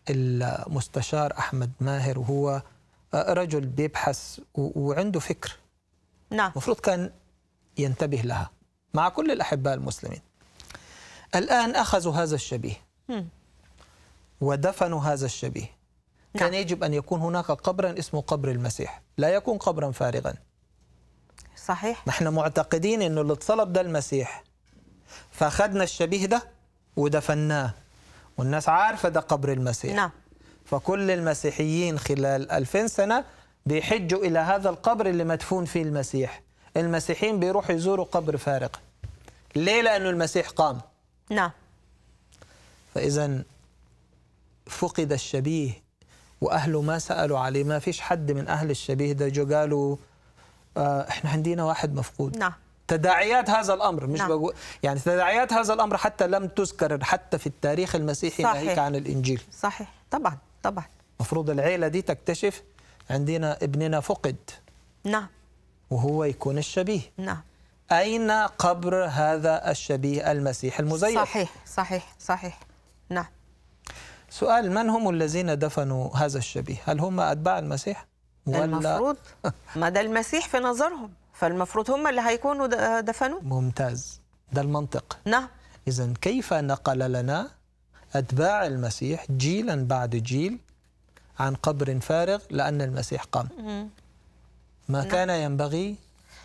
Speaker 2: المستشار احمد ماهر وهو آه، رجل بيبحث وعنده فكر نعم المفروض كان ينتبه لها مع كل الاحباء المسلمين الان اخذوا هذا الشبيه ودفنوا هذا الشبيه نعم. كان يجب ان يكون هناك قبرا اسمه قبر المسيح لا يكون قبرا فارغا صحيح نحن معتقدين انه اللي اتصلب ده المسيح فاخذنا الشبيه ده ودفناه والناس عارفة ده قبر المسيح نعم فكل المسيحيين خلال 2000 سنة بيحجوا إلى هذا القبر اللي مدفون فيه المسيح المسيحيين بيروحوا يزوروا قبر فارق ليه لأنه المسيح قام نعم فإذا فقد الشبيه وأهله ما سألوا عليه ما فيش حد من أهل الشبيه ده جو قالوا آه، إحنا عندنا واحد مفقود نعم تداعيات هذا الامر مش نعم. بقول يعني تداعيات هذا الامر حتى لم تذكر حتى في التاريخ المسيحي ناهيك عن الانجيل صحيح طبعا طبعا المفروض العيله دي تكتشف عندنا ابننا فقد نعم وهو يكون الشبيه نعم اين قبر هذا الشبيه المسيح المزيف صحيح
Speaker 1: صحيح صحيح
Speaker 2: نعم سؤال من هم الذين دفنوا هذا الشبيه هل هم اتباع المسيح ولا المفروض ما ده المسيح في نظرهم فالمفروض هم اللي هيكونوا دفنوه ممتاز ده المنطق نعم إذا كيف نقل لنا أتباع المسيح جيلا بعد جيل عن قبر فارغ لأن المسيح قام نعم. ما نعم. كان ينبغي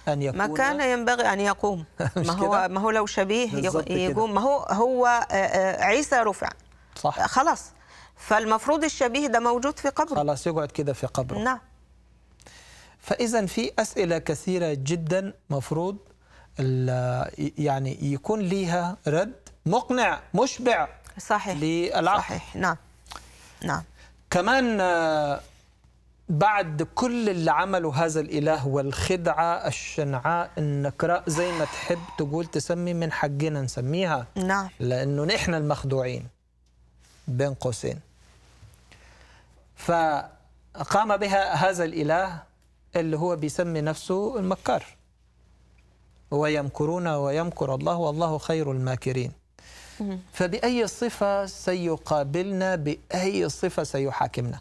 Speaker 2: أن يكون ما كان ينبغي أن يقوم ما هو ما هو لو شبيه يقوم
Speaker 1: ما هو هو آه، آه، عيسى رفع صح
Speaker 2: خلاص فالمفروض الشبيه ده موجود في قبره خلاص يقعد كده في قبره نعم فإذا في أسئلة كثيرة جدا مفروض يعني يكون ليها رد مقنع مشبع صحيح للعقل صحيح نعم نعم كمان آه، بعد كل اللي عمله هذا الإله والخدعة الشنعاء النكراء زي ما تحب تقول تسمي من حقنا نسميها نعم لأنه نحن المخدوعين بين قوسين فقام بها هذا الإله اللي هو بيسمي نفسه المكار ويمكرون ويمكر الله والله خير الماكرين فبأي صفة سيقابلنا بأي صفة سيحاكمنا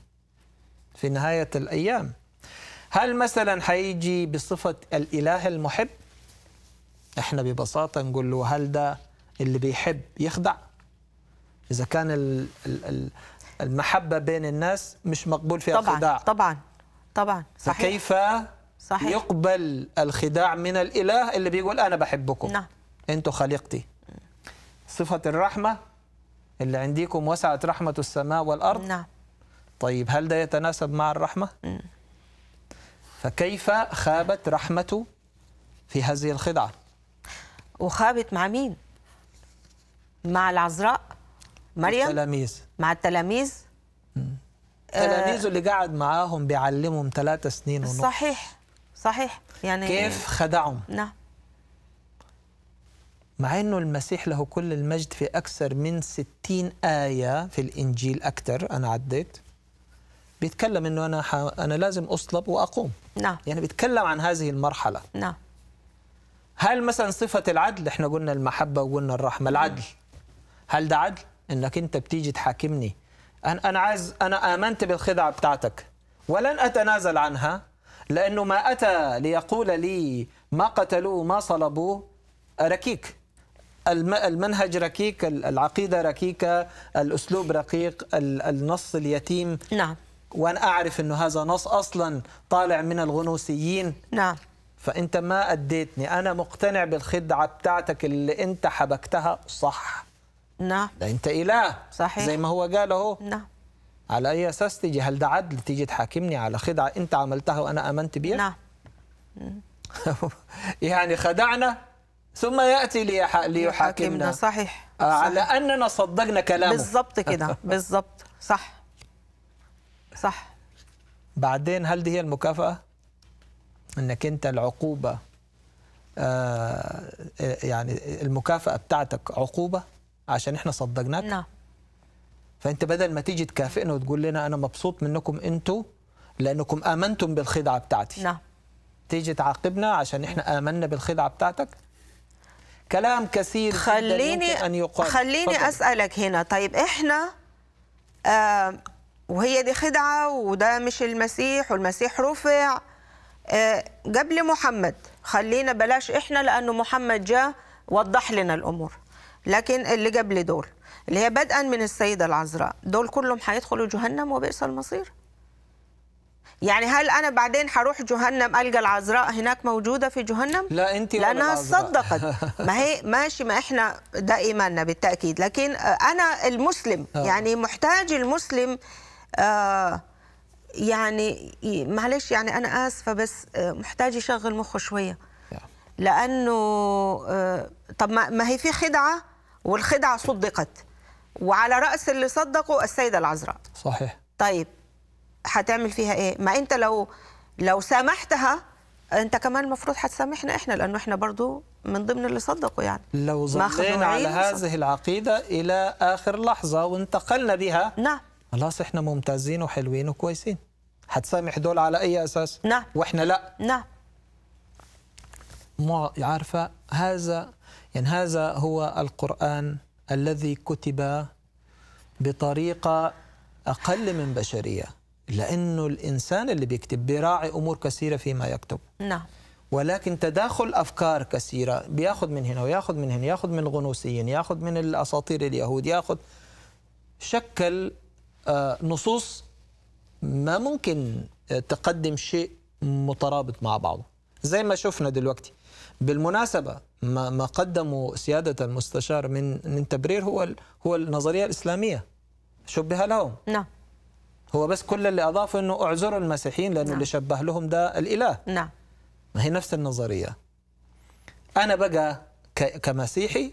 Speaker 2: في نهاية الأيام هل مثلا حيجي بصفة الإله المحب احنا ببساطة نقول له هل ده اللي بيحب يخدع إذا كان المحبة بين الناس مش مقبول فيها طبعا الخداع طبعا طبعا صحيح فكيف صحيح. يقبل الخداع من الإله اللي بيقول أنا بحبكم نعم أنتوا خليقتي صفة الرحمة اللي عنديكم وسعت رحمة السماء والأرض نعم طيب هل ده يتناسب مع الرحمة؟ فكيف خابت رحمته في هذه الخدعة؟ وخابت مع مين؟ مع العذراء مريم التلاميذ
Speaker 1: مع التلاميذ
Speaker 2: تلاميذه آه، اللي قعد معاهم بيعلمهم ثلاثة سنين ونص
Speaker 1: صحيح صحيح يعني كيف خدعهم نعم
Speaker 2: مع أنه المسيح له كل المجد في أكثر من ستين آية في الإنجيل أكثر أنا عديت بيتكلم أنه أنا, ح... أنا لازم أصلب وأقوم نعم يعني بيتكلم عن هذه المرحلة نعم هل مثلا صفة العدل احنا قلنا المحبة وقلنا الرحمة العدل هل ده عدل انك انت بتيجي تحاكمني انا عايز انا امنت بالخدعه بتاعتك ولن اتنازل عنها لانه ما اتى ليقول لي ما قتلوه ما صلبوه ركيك المنهج ركيك العقيدة ركيكة الأسلوب رقيق النص اليتيم نعم وأنا أعرف أنه هذا نص أصلا طالع من الغنوسيين نعم فأنت ما أديتني أنا مقتنع بالخدعة بتاعتك اللي أنت حبكتها صح نعم ده انت اله صحيح زي ما هو قال اهو نعم على اي اساس تيجي هل ده عدل تيجي تحاكمني على خدعه انت عملتها وانا امنت بيها نعم يعني خدعنا ثم ياتي ليح... ليحاكمنا صحيح. آه، صحيح على اننا صدقنا كلامه بالظبط كده بالظبط صح صح بعدين هل دي هي المكافاه انك انت العقوبه آه يعني المكافاه بتاعتك عقوبه عشان احنا صدقناك نعم فانت بدل ما تيجي تكافئنا وتقول لنا انا مبسوط منكم انتوا لانكم امنتم بالخدعه بتاعتي نعم تيجي تعاقبنا عشان احنا امنا بالخدعه بتاعتك كلام كثير خليني أن يقال خليني فضل. اسالك هنا طيب احنا
Speaker 1: آه وهي دي خدعه وده مش المسيح والمسيح رفع آه قبل محمد خلينا بلاش احنا لانه محمد جاء وضح لنا الامور لكن اللي قبل دول اللي هي بدءا من السيدة العذراء دول كلهم هيدخلوا جهنم وبئس المصير يعني هل انا بعدين هروح جهنم القى العذراء هناك موجوده في جهنم لا انت لانها صدقت ما هي ماشي ما احنا ده ايماننا بالتاكيد لكن انا المسلم آه. يعني محتاج المسلم آه، يعني معلش يعني انا اسفه بس آه، محتاج يشغل مخه شويه نعم. لانه طب ما هي في خدعه والخدعة صدقت وعلى رأس اللي صدقوا السيدة العذراء صحيح طيب هتعمل فيها إيه؟ ما أنت لو لو سامحتها أنت كمان المفروض هتسامحنا إحنا لأنه إحنا برضو من ضمن اللي صدقوا يعني
Speaker 2: لو ظلينا على هذه العقيدة إلى آخر لحظة وانتقلنا بها نعم خلاص إحنا ممتازين وحلوين وكويسين هتسامح دول على أي أساس؟ نعم وإحنا لا نعم ما عارفة هذا يعني هذا هو القرآن الذي كتب بطريقة أقل من بشرية لأنه الإنسان اللي بيكتب بيراعي أمور كثيرة فيما يكتب نعم ولكن تداخل أفكار كثيرة بياخذ من هنا وياخذ من هنا ياخذ من الغنوصيين ياخذ من الأساطير اليهود ياخذ شكل آه، نصوص ما ممكن تقدم شيء مترابط مع بعضه زي ما شفنا دلوقتي بالمناسبه ما ما قدموا سياده المستشار من من تبرير هو هو النظريه الاسلاميه شبه لهم نعم هو بس كل اللي اضافه انه اعذروا المسيحيين لانه نعم. اللي شبه لهم ده الاله نعم ما هي نفس النظريه انا بقى كمسيحي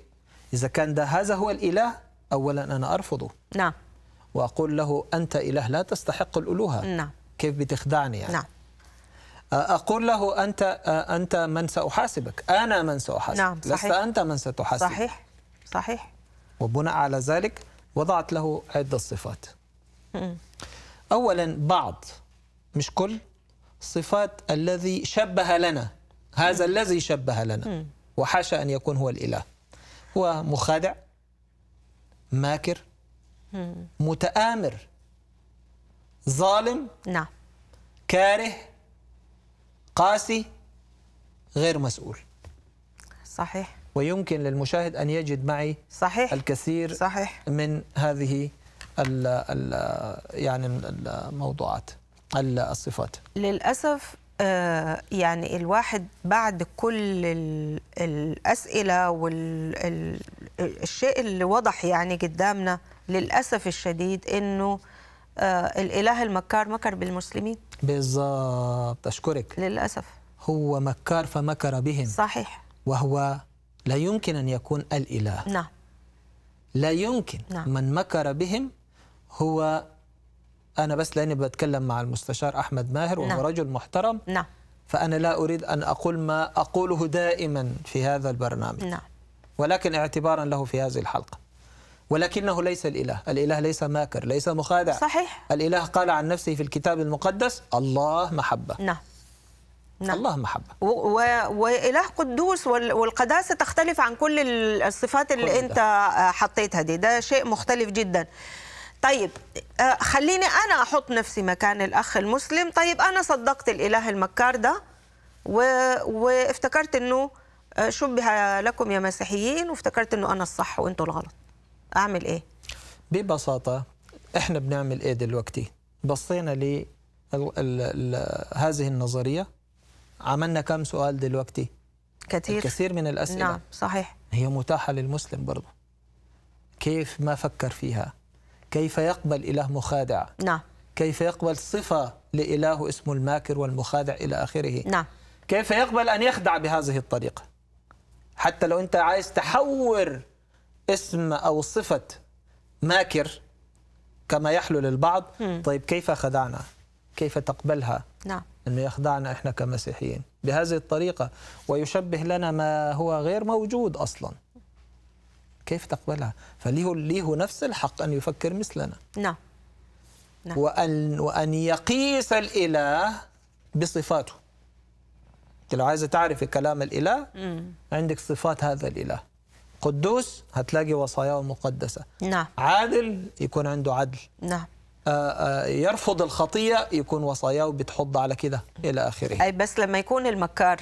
Speaker 2: اذا كان ده هذا هو الاله اولا انا ارفضه نعم واقول له انت اله لا تستحق الالوهه نعم كيف بتخدعني يعني نعم أقول له أنت آه، أنت من سأحاسبك أنا من سأحاسبك نعم صحيح. لست أنت من ستحاسب صحيح صحيح وبناء على ذلك وضعت له عدة صفات أولا بعض مش كل صفات الذي شبه لنا هذا الذي شبه لنا وحاشا أن يكون هو الإله هو مخادع ماكر متآمر ظالم نعم كاره قاسي غير مسؤول صحيح ويمكن للمشاهد أن يجد معي صحيح الكثير صحيح من هذه ال ال يعني الموضوعات الصفات
Speaker 1: للأسف آه، يعني الواحد بعد كل الأسئلة والشيء اللي وضح يعني قدامنا للأسف الشديد أنه آه، الإله المكار مكر بالمسلمين
Speaker 2: بالظبط أشكرك للأسف هو مكار فمكر بهم صحيح وهو لا يمكن أن يكون الإله نعم لا يمكن نعم. من مكر بهم هو أنا بس لأني بتكلم مع المستشار أحمد ماهر وهو نعم. رجل محترم نعم فأنا لا أريد أن أقول ما أقوله دائما في هذا البرنامج نعم ولكن اعتبارا له في هذه الحلقة ولكنه ليس الإله الإله ليس ماكر ليس مخادع صحيح الإله قال عن نفسه في الكتاب المقدس الله محبة نعم نعم. الله محبة
Speaker 1: و... و... وإله قدوس وال... والقداسة تختلف عن كل الصفات اللي كل أنت آه، حطيتها دي ده شيء مختلف جدا طيب آه، خليني أنا أحط نفسي مكان الأخ المسلم طيب أنا صدقت الإله المكار ده و... وافتكرت أنه آه، شبه لكم يا مسيحيين وافتكرت أنه أنا الصح وانتم الغلط اعمل ايه
Speaker 2: ببساطه احنا بنعمل ايه دلوقتي بصينا ل هذه النظريه عملنا كم سؤال دلوقتي كثير كثير من الاسئله نعم صحيح هي متاحه للمسلم برضه كيف ما فكر فيها كيف يقبل اله مخادع نعم كيف يقبل صفه لاله اسمه الماكر والمخادع الى اخره نعم كيف يقبل ان يخدع بهذه الطريقه حتى لو انت عايز تحور اسم أو صفة ماكر كما يحلو للبعض مم. طيب كيف خدعنا كيف تقبلها نعم أنه يخدعنا إحنا كمسيحيين بهذه الطريقة ويشبه لنا ما هو غير موجود أصلا كيف تقبلها فليه ليه نفس الحق أن يفكر مثلنا نعم نعم. وأن, وأن يقيس الإله بصفاته أنت لو عايزة تعرفي كلام الإله مم. عندك صفات هذا الإله قدوس هتلاقي وصاياه مقدسة
Speaker 4: نعم عادل
Speaker 2: يكون عنده عدل نعم آه، آه، يرفض الخطية يكون وصاياه بتحض على كده إلى آخره أي بس لما يكون المكار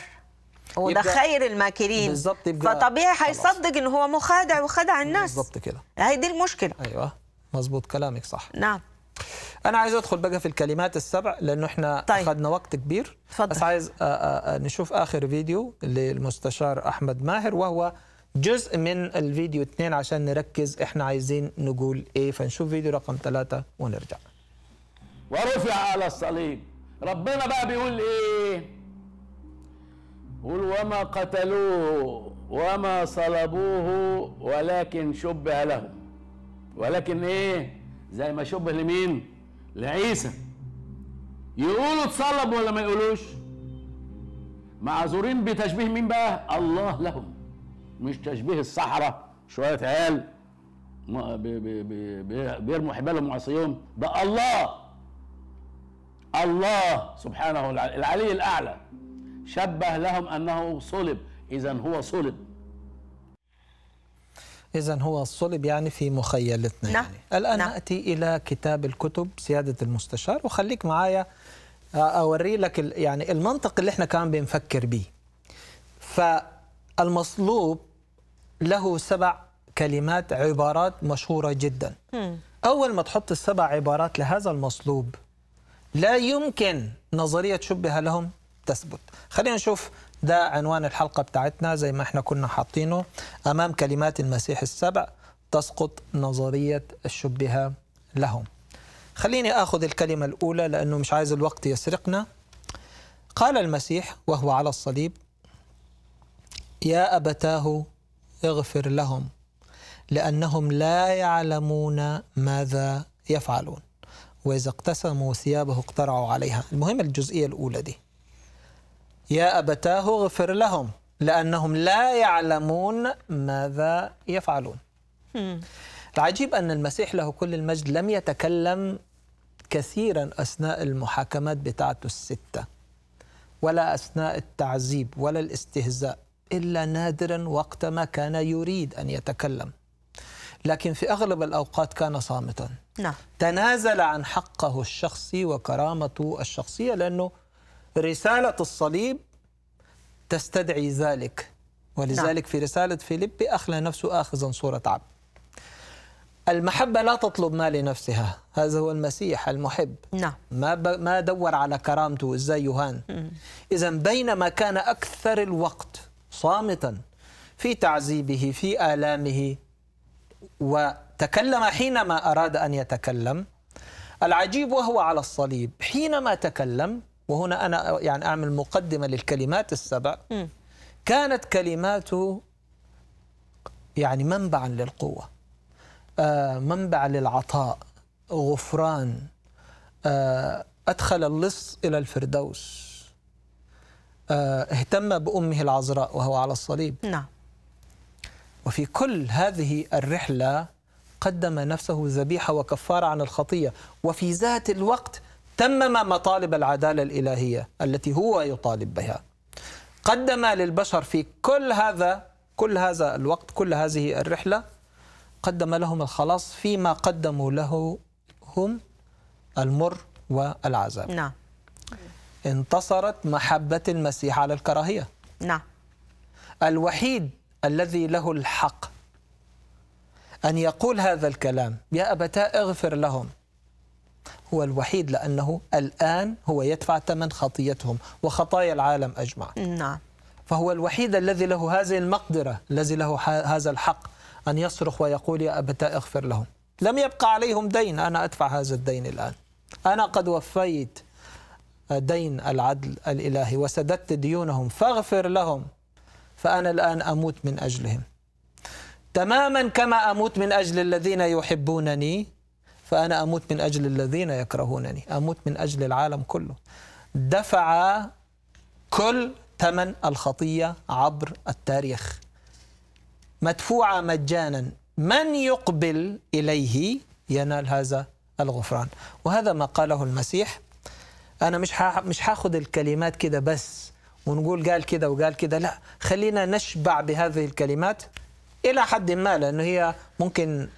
Speaker 2: وده خير الماكرين بالظبط فطبيعي هيصدق
Speaker 1: ان هو مخادع وخدع الناس بالظبط كده هي دي المشكله ايوه
Speaker 2: مظبوط كلامك صح نعم انا عايز ادخل بقى في الكلمات السبع لانه احنا طيب. اخذنا وقت كبير فضل. بس عايز آه، نشوف اخر فيديو للمستشار احمد ماهر وهو جزء من الفيديو 2 عشان نركز احنا عايزين نقول ايه فنشوف فيديو رقم 3 ونرجع
Speaker 3: ورفع على الصليب ربنا بقى بيقول ايه قول وما قتلوه وما صلبوه ولكن شبه لهم ولكن ايه زي ما شبه لمين لعيسى يقولوا اتصلب ولا ما يقولوش معذورين بتشبيه مين بقى الله لهم مش تشبيه الصحراء شويه عيال بيرموا حبالهم وعصيهم ده الله الله سبحانه العلي الاعلى شبه لهم انه صلب اذا هو صلب
Speaker 2: إذا هو الصلب يعني في مخيلتنا نعم. يعني.
Speaker 3: الآن نعم. نأتي
Speaker 2: إلى كتاب الكتب سيادة المستشار وخليك معايا أوري لك يعني المنطق اللي احنا كان بنفكر به فالمصلوب له سبع كلمات عبارات مشهورة جدا م. أول ما تحط السبع عبارات لهذا المصلوب لا يمكن نظرية شبه لهم تثبت خلينا نشوف ده عنوان الحلقة بتاعتنا زي ما احنا كنا حاطينه أمام كلمات المسيح السبع تسقط نظرية الشبهة لهم خليني أخذ الكلمة الأولى لأنه مش عايز الوقت يسرقنا قال المسيح وهو على الصليب يا أبتاه اغفر لهم لأنهم لا يعلمون ماذا يفعلون وإذا اقتسموا ثيابه اقترعوا عليها المهم الجزئية الأولى دي يا أبتاه اغفر لهم لأنهم لا يعلمون ماذا يفعلون العجيب أن المسيح له كل المجد لم يتكلم كثيرا أثناء المحاكمات بتاعته الستة ولا أثناء التعذيب ولا الاستهزاء إلا نادرا وقت ما كان يريد أن يتكلم لكن في أغلب الأوقات كان صامتا نعم. تنازل عن حقه الشخصي وكرامته الشخصية لأنه رسالة الصليب تستدعي ذلك ولذلك نعم. في رسالة فيليب أخلى نفسه آخذا صورة عبد المحبة لا تطلب ما لنفسها هذا هو المسيح المحب نعم. ما, ما دور على كرامته إزاي يهان إذا بينما كان أكثر الوقت صامتا في تعذيبه في آلامه وتكلم حينما أراد أن يتكلم العجيب وهو على الصليب حينما تكلم وهنا أنا يعني أعمل مقدمة للكلمات السبع كانت كلماته يعني منبعا للقوة آه، منبع للعطاء غفران آه، أدخل اللص إلى الفردوس آه، اهتم بأمه العذراء وهو على الصليب نعم وفي كل هذه الرحلة قدم نفسه ذبيحة وكفارة عن الخطية وفي ذات الوقت تمم مطالب العدالة الإلهية التي هو يطالب بها قدم للبشر في كل هذا كل هذا الوقت كل هذه الرحلة قدم لهم الخلاص فيما قدموا له هم المر والعذاب نعم انتصرت محبة المسيح على الكراهية نعم الوحيد الذي له الحق أن يقول هذا الكلام يا أبتاه اغفر لهم هو الوحيد لأنه الآن هو يدفع ثمن خطيتهم وخطايا العالم أجمع نعم فهو الوحيد الذي له هذه المقدرة الذي له هذا الحق أن يصرخ ويقول يا أبتاه اغفر لهم لم يبقى عليهم دين أنا أدفع هذا الدين الآن أنا قد وفيت دين العدل الإلهي وسددت ديونهم فاغفر لهم فأنا الآن أموت من أجلهم تماما كما أموت من أجل الذين يحبونني فأنا أموت من أجل الذين يكرهونني أموت من أجل العالم كله دفع كل ثمن الخطية عبر التاريخ مدفوعة مجانا من يقبل إليه ينال هذا الغفران وهذا ما قاله المسيح انا مش مش هاخد الكلمات كده بس ونقول قال كده وقال كده لا خلينا نشبع بهذه الكلمات الى حد ما لانه هي ممكن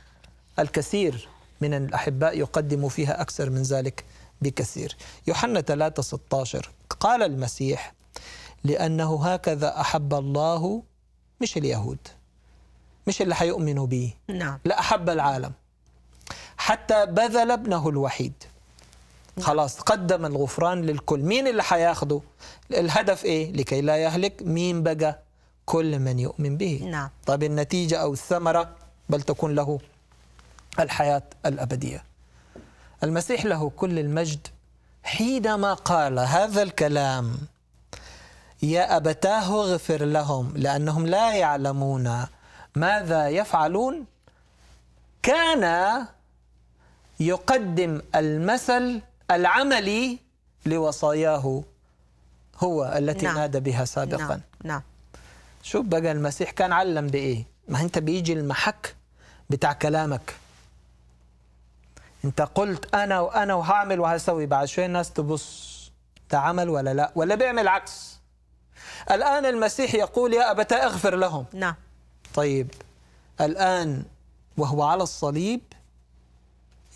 Speaker 2: الكثير من الاحباء يقدموا فيها اكثر من ذلك بكثير يوحنا 3 16 قال المسيح لانه هكذا احب الله مش اليهود مش اللي حيؤمنوا به نعم لا احب العالم حتى بذل ابنه الوحيد خلاص قدم الغفران للكل مين اللي حياخده الهدف ايه لكي لا يهلك مين بقى كل من يؤمن به نعم. طب النتيجة أو الثمرة بل تكون له الحياة الأبدية المسيح له كل المجد حينما قال هذا الكلام يا أبتاه اغفر لهم لأنهم لا يعلمون ماذا يفعلون كان يقدم المثل العملي لوصاياه هو التي نعم. نادى بها سابقا نعم. نعم شوف بقى المسيح كان علم بإيه ما أنت بيجي المحك بتاع كلامك أنت قلت أنا وأنا وهعمل وهسوي بعد شوية الناس تبص ده عمل ولا لا ولا بيعمل عكس الآن المسيح يقول يا ابتا اغفر لهم نعم طيب الآن وهو على الصليب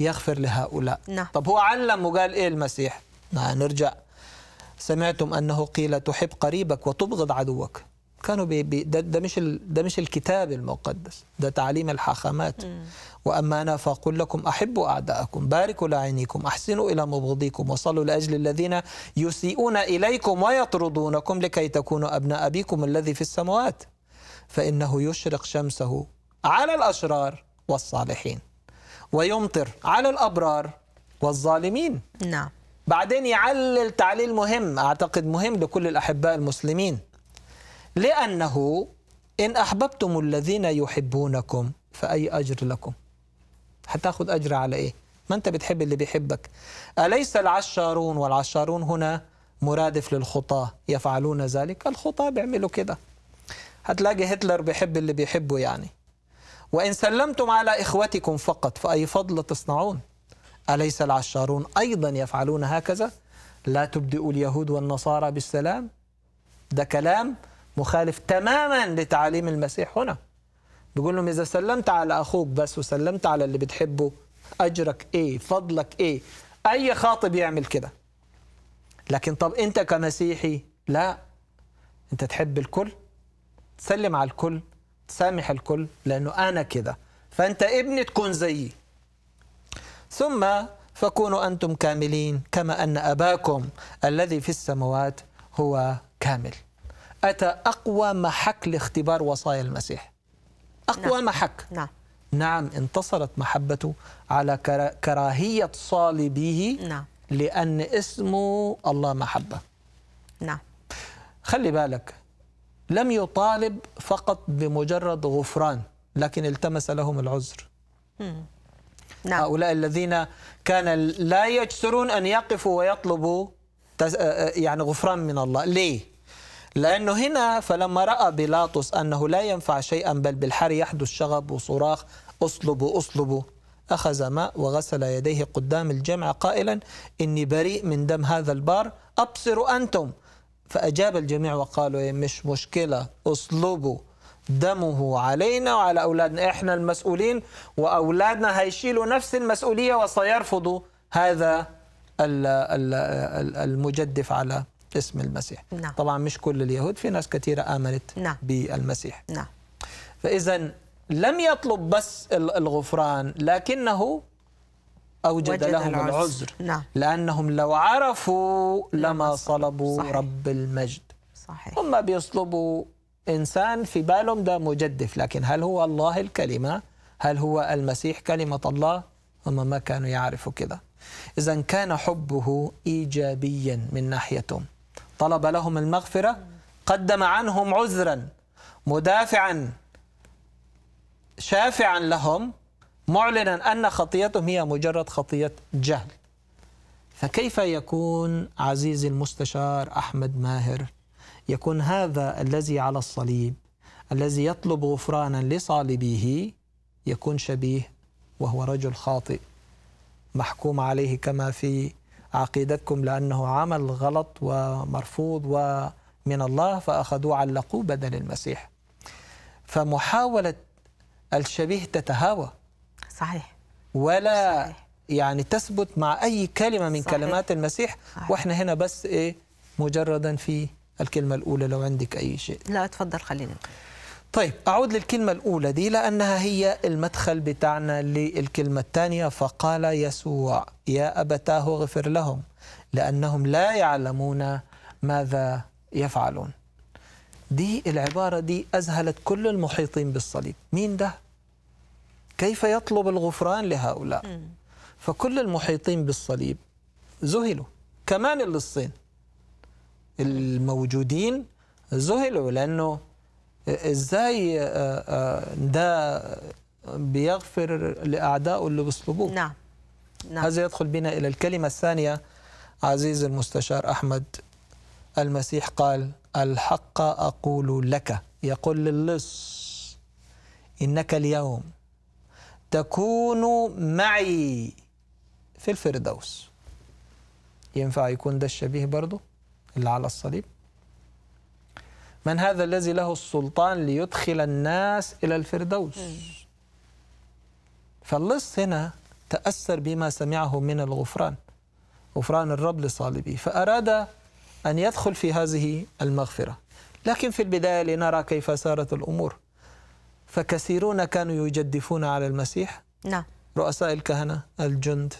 Speaker 2: يغفر لهؤلاء نعم. طب هو علم وقال إيه المسيح نعم نرجع سمعتم أنه قيل تحب قريبك وتبغض عدوك كانوا بي بي ده, ده مش ال... ده مش الكتاب المقدس ده تعليم الحاخامات واما انا فاقول لكم احبوا اعداءكم باركوا لاعينيكم احسنوا الى مبغضيكم وصلوا لاجل الذين يسيئون اليكم ويطردونكم لكي تكونوا ابناء ابيكم الذي في السماوات فانه يشرق شمسه على الاشرار والصالحين ويمطر على الأبرار والظالمين نعم بعدين يعلل تعليل مهم أعتقد مهم لكل الأحباء المسلمين لأنه إن أحببتم الذين يحبونكم فأي أجر لكم هتاخذ أجر على إيه ما أنت بتحب اللي بيحبك أليس العشارون والعشارون هنا مرادف للخطاة يفعلون ذلك الخطاة بيعملوا كده هتلاقي هتلر بيحب اللي بيحبه يعني وإن سلمتم على إخوتكم فقط فأي فضل تصنعون أليس العشارون أيضا يفعلون هكذا لا تبدئوا اليهود والنصارى بالسلام ده كلام مخالف تماما لتعاليم المسيح هنا بيقول لهم إذا سلمت على أخوك بس وسلمت على اللي بتحبه أجرك إيه فضلك إيه أي خاطب يعمل كده لكن طب أنت كمسيحي لا أنت تحب الكل تسلم على الكل سامح الكل لأنه أنا كذا فأنت ابني تكون زيي ثم فكونوا أنتم كاملين كما أن أباكم الذي في السماوات هو كامل أتى أقوى محك لاختبار وصايا المسيح أقوى نعم. محك نعم. نعم انتصرت محبته على كراهية صالبيه نعم. لأن اسمه الله محبة نعم خلي بالك لم يطالب فقط بمجرد غفران لكن التمس لهم العذر نعم. هؤلاء الذين كان لا يجسرون أن يقفوا ويطلبوا آه، آه، يعني غفران من الله ليه؟ لأنه هنا فلما رأى بيلاطس أنه لا ينفع شيئا بل بالحر يحدث شغب وصراخ أصلبوا أصلبوا أخذ ماء وغسل يديه قدام الجمع قائلا إني بريء من دم هذا البار أبصر أنتم فأجاب الجميع وقالوا إيه مش مشكلة أصلبوا دمه علينا وعلى أولادنا إحنا المسؤولين وأولادنا هيشيلوا نفس المسؤولية وسيرفضوا هذا المجدف على اسم المسيح نعم. طبعا مش كل اليهود في ناس كثيرة آمنت نعم. بالمسيح نعم. فإذا لم يطلب بس الغفران لكنه أوجد, لهم العزر, العزر. نعم. لأنهم لو عرفوا لما صلبوا صحيح. رب المجد صحيح. هم بيصلبوا إنسان في بالهم ده مجدف لكن هل هو الله الكلمة هل هو المسيح كلمة الله هم ما كانوا يعرفوا كذا إذا كان حبه إيجابيا من ناحيتهم طلب لهم المغفرة قدم عنهم عذرا مدافعا شافعا لهم معلنا أن خطيتهم هي مجرد خطية جهل فكيف يكون عزيزي المستشار أحمد ماهر يكون هذا الذي على الصليب الذي يطلب غفرانا لصالبيه يكون شبيه وهو رجل خاطئ محكوم عليه كما في عقيدتكم لأنه عمل غلط ومرفوض ومن الله فأخذوه علقوه بدل المسيح فمحاولة الشبيه تتهاوى صحيح ولا صحيح. يعني تثبت مع أي كلمة من صحيح. كلمات المسيح صحيح. وإحنا هنا بس إيه مجردا في الكلمة الأولى لو عندك أي شيء لا تفضل خلينا طيب أعود للكلمة الأولى دي لأنها هي المدخل بتاعنا للكلمة الثانية فقال يسوع يا أبتاه اغفر لهم لأنهم لا يعلمون ماذا يفعلون دي العبارة دي أذهلت كل المحيطين بالصليب مين ده؟ كيف يطلب الغفران لهؤلاء فكل المحيطين بالصليب ذهلوا كمان اللصين الموجودين ذهلوا لأنه ازاي آه، آه، ده بيغفر لأعدائه اللي بيصلبوه نعم. نعم هذا يدخل بنا إلى الكلمة الثانية عزيز المستشار أحمد المسيح قال الحق أقول لك يقول للص إنك اليوم تكون معي في الفردوس ينفع يكون ده الشبيه برضه اللي على الصليب من هذا الذي له السلطان ليدخل الناس إلى الفردوس فاللص هنا تأثر بما سمعه من الغفران غفران الرب لصالبه فأراد أن يدخل في هذه المغفرة لكن في البداية لنرى كيف سارت الأمور فكثيرون كانوا يجدفون على المسيح نعم رؤساء الكهنة الجند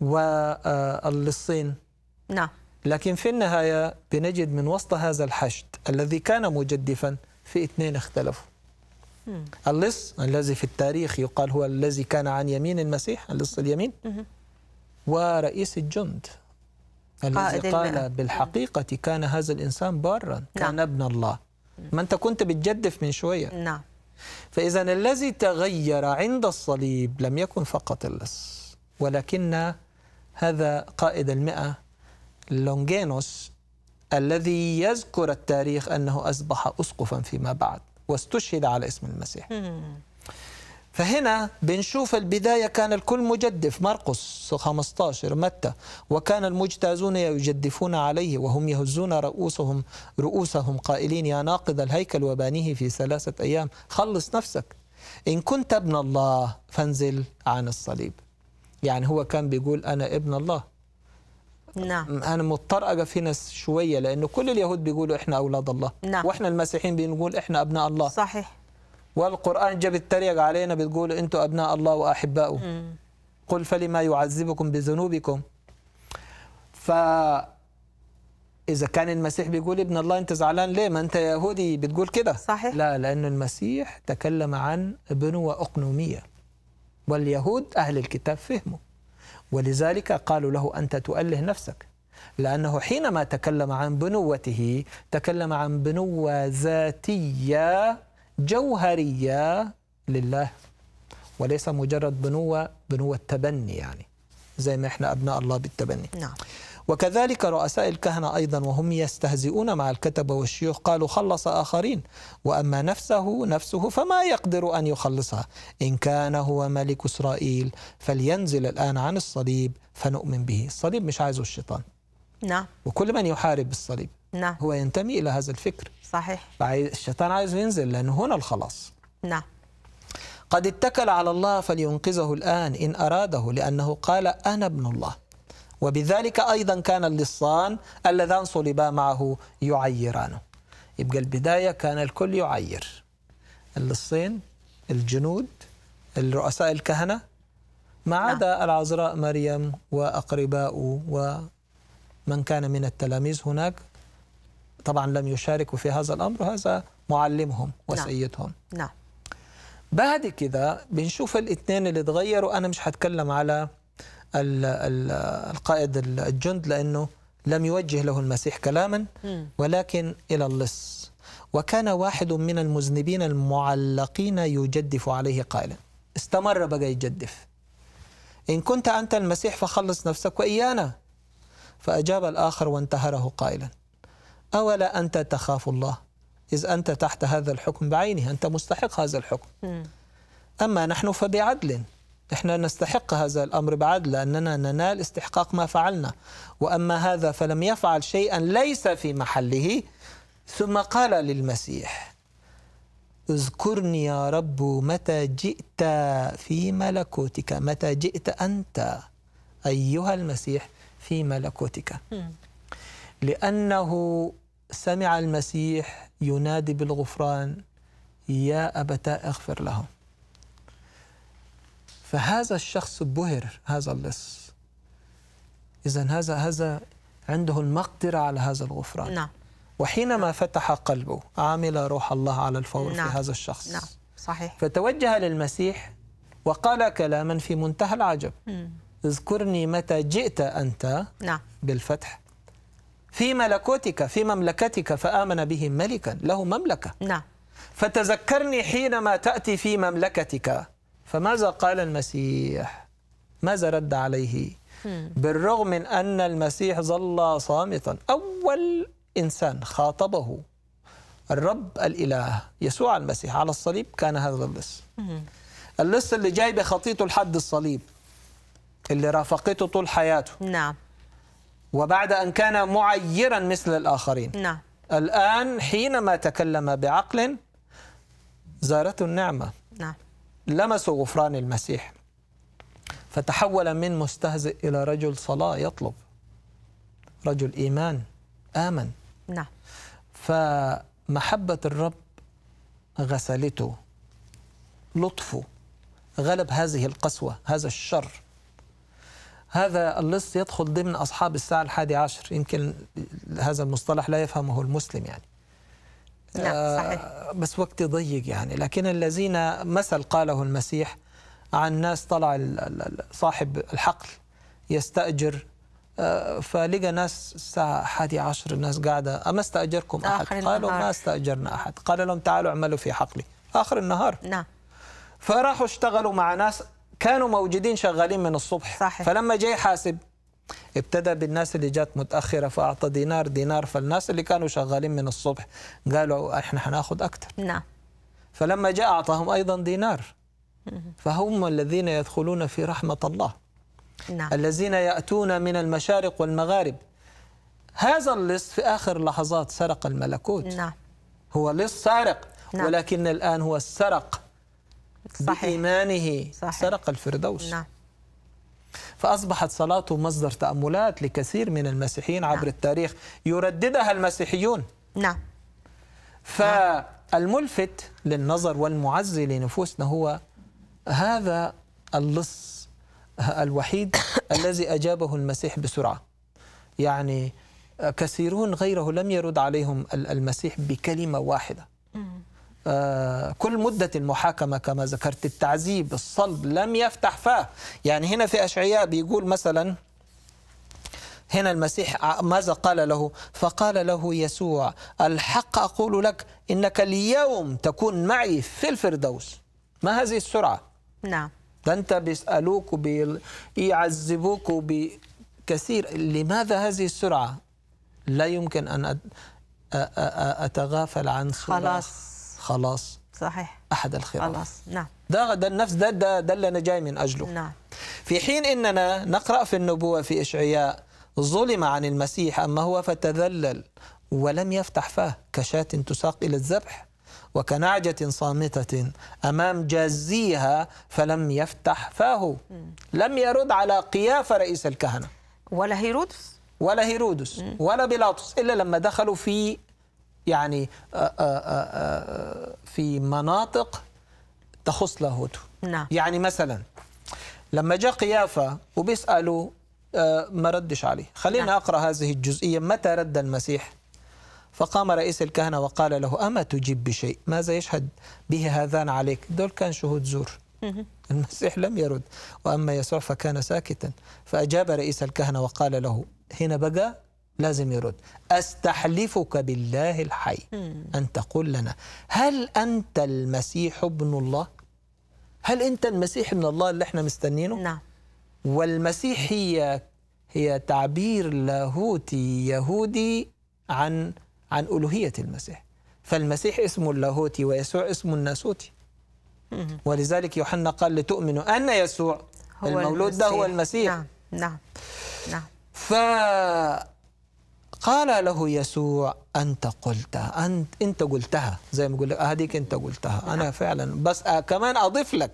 Speaker 2: واللصين آه، نعم لكن في النهاية بنجد من وسط هذا الحشد الذي كان مجدفا في اثنين اختلفوا اللص الذي في التاريخ يقال هو الذي كان عن يمين المسيح اللص اليمين ورئيس الجند الذي قال بالحقيقة كان هذا الإنسان بارا نعم. كان نعم. ابن الله ما أنت كنت بتجدف من شوية نعم فإذا الذي تغير عند الصليب لم يكن فقط اللص ولكن هذا قائد المئة لونجينوس الذي يذكر التاريخ أنه أصبح أسقفا فيما بعد واستشهد على اسم المسيح فهنا بنشوف البداية كان الكل مجدف مرقس 15 متى وكان المجتازون يجدفون عليه وهم يهزون رؤوسهم رؤوسهم قائلين يا ناقض الهيكل وبانيه في ثلاثة أيام خلص نفسك إن كنت ابن الله فانزل عن الصليب يعني هو كان بيقول أنا ابن الله نعم أنا مضطر أقف هنا شوية لأنه كل اليهود بيقولوا إحنا أولاد الله نعم. وإحنا المسيحيين بنقول إحنا أبناء الله صحيح والقرآن جاب التريق علينا بتقول انتم أبناء الله وأحباؤه قل فلما يعذبكم بذنوبكم ف إذا كان المسيح بيقول ابن الله أنت زعلان ليه ما أنت يهودي بتقول كده صحيح لا لأن المسيح تكلم عن ابنه وأقنومية واليهود أهل الكتاب فهموا ولذلك قالوا له أنت تؤله نفسك لأنه حينما تكلم عن بنوته تكلم عن بنوة ذاتية جوهرية لله وليس مجرد بنوة بنوة تبني يعني زي ما احنا أبناء الله بالتبني نعم وكذلك رؤساء الكهنة أيضا وهم يستهزئون مع الكتبة والشيوخ قالوا خلص آخرين وأما نفسه نفسه فما يقدر أن يخلصها إن كان هو ملك إسرائيل فلينزل الآن عن الصليب فنؤمن به الصليب مش عايزه الشيطان نعم وكل من يحارب الصليب نعم هو ينتمي إلى هذا الفكر صحيح الشيطان عايز ينزل لأنه هنا الخلاص نعم قد اتكل على الله فلينقذه الآن إن أراده لأنه قال أنا ابن الله وبذلك أيضا كان اللصان اللذان صلبا معه يعيرانه يبقى البداية كان الكل يعير اللصين الجنود الرؤساء الكهنة ما نعم. عدا العذراء مريم وأقرباؤه ومن كان من التلاميذ هناك طبعا لم يشاركوا في هذا الأمر هذا معلمهم نعم. وسيدهم نعم, نعم. بعد كده بنشوف الاثنين اللي تغيروا أنا مش هتكلم على القائد الجند لأنه لم يوجه له المسيح كلاما ولكن إلى اللص وكان واحد من المذنبين المعلقين يجدف عليه قائلا استمر بقى يجدف إن كنت أنت المسيح فخلص نفسك وإيانا فأجاب الآخر وانتهره قائلا أولا أنت تخاف الله إذ أنت تحت هذا الحكم بعينه أنت مستحق هذا الحكم أما نحن فبعدل إحنا نستحق هذا الأمر بعدل لأننا ننال استحقاق ما فعلنا وأما هذا فلم يفعل شيئا ليس في محله ثم قال للمسيح اذكرني يا رب متى جئت في ملكوتك متى جئت أنت أيها المسيح في ملكوتك لأنه سمع المسيح ينادي بالغفران يا أبتاه اغفر لهم فهذا الشخص بهر هذا اللص إذا هذا هذا عنده المقدرة على هذا الغفران نعم وحينما فتح قلبه عمل روح الله على الفور نعم. في هذا الشخص نعم صحيح فتوجه للمسيح وقال كلاما في منتهى العجب م. اذكرني متى جئت أنت نعم. بالفتح في ملكوتك في مملكتك فآمن بهم ملكا له مملكة نعم فتذكرني حينما تأتي في مملكتك فماذا قال المسيح ماذا رد عليه بالرغم من أن المسيح ظل صامتا أول إنسان خاطبه الرب الإله يسوع المسيح على الصليب كان هذا اللص اللص اللي جاي بخطيته لحد الصليب اللي رافقته طول حياته نعم وبعد أن كان معيرا مثل الآخرين نعم الآن حينما تكلم بعقل زارته النعمة نعم لمسوا غفران المسيح فتحول من مستهزئ إلى رجل صلاة يطلب رجل إيمان آمن نعم فمحبة الرب غسلته لطفه غلب هذه القسوة هذا الشر هذا اللص يدخل ضمن أصحاب الساعة الحادي عشر يمكن هذا المصطلح لا يفهمه المسلم يعني نعم آه، صحيح. بس وقت ضيق يعني لكن الذين مثل قاله المسيح عن ناس طلع صاحب الحقل يستأجر آه، فلقى ناس الساعة حادي عشر الناس قاعدة أما استأجركم أحد قالوا ما استأجرنا أحد قال لهم تعالوا اعملوا في حقلي آخر النهار نعم فراحوا اشتغلوا مع ناس كانوا موجودين شغالين من الصبح صحيح. فلما جاي حاسب ابتدى بالناس اللي جات متاخره فاعطى دينار دينار فالناس اللي كانوا شغالين من الصبح قالوا احنا حناخذ اكثر نعم فلما جاء اعطاهم ايضا دينار فهم الذين يدخلون في رحمه الله نعم. الذين ياتون من المشارق والمغارب هذا اللص في اخر لحظات سرق الملكوت نعم هو لص سارق نعم. ولكن الان هو السرق صحيح. بإيمانه صحيح. سرق الفردوس نعم. فأصبحت صلاته مصدر تأملات لكثير من المسيحيين عبر نعم. التاريخ يرددها المسيحيون نعم فالملفت للنظر والمعزي لنفوسنا هو هذا اللص الوحيد الذي أجابه المسيح بسرعة يعني كثيرون غيره لم يرد عليهم المسيح بكلمة واحدة آه، كل مدة المحاكمة كما ذكرت التعذيب الصلب لم يفتح فاه يعني هنا في أشعياء بيقول مثلا هنا المسيح ماذا قال له فقال له يسوع الحق أقول لك إنك اليوم تكون معي في الفردوس ما هذه السرعة نعم ده أنت بيسألوك وبيعذبوك بكثير لماذا هذه السرعة لا يمكن أن أتغافل عن خلاص خلاص صحيح أحد الخراف خلاص نعم ده, ده النفس ده, ده, ده اللي أنا جاي من أجله نعم في حين إننا نقرأ في النبوة في إشعياء ظلم عن المسيح أما هو فتذلل ولم يفتح فاه كشاة تساق إلى الذبح وكنعجة صامتة أمام جازيها فلم يفتح فاه لم يرد على قيافة رئيس الكهنة ولا هيرودس ولا هيرودس ولا بيلاطس إلا لما دخلوا في يعني آه، آه، آه، في مناطق تخص لاهوت نعم يعني مثلا لما جاء قيافة وبيسألوا ما ردش عليه خلينا نعم. أقرأ هذه الجزئية متى رد المسيح فقام رئيس الكهنة وقال له أما تجيب بشيء ماذا يشهد به هذان عليك دول كان شهود زور المسيح لم يرد وأما يسوع فكان ساكتا فأجاب رئيس الكهنة وقال له هنا بقى لازم يرد أستحلفك بالله الحي أن تقول لنا هل أنت المسيح ابن الله؟ هل أنت المسيح ابن الله اللي احنا مستنينه؟ نعم والمسيح هي هي تعبير لاهوتي يهودي عن عن ألوهية المسيح فالمسيح اسم اللاهوتي ويسوع اسم الناسوتي ولذلك يوحنا قال لتؤمنوا أن يسوع هو المولود المسيح. ده هو المسيح نعم نعم نعم ف قال له يسوع أنت قلتها أنت, أنت قلتها زي ما يقول لك هذيك أنت قلتها أنا نعم. فعلا بس آه، كمان أضيف لك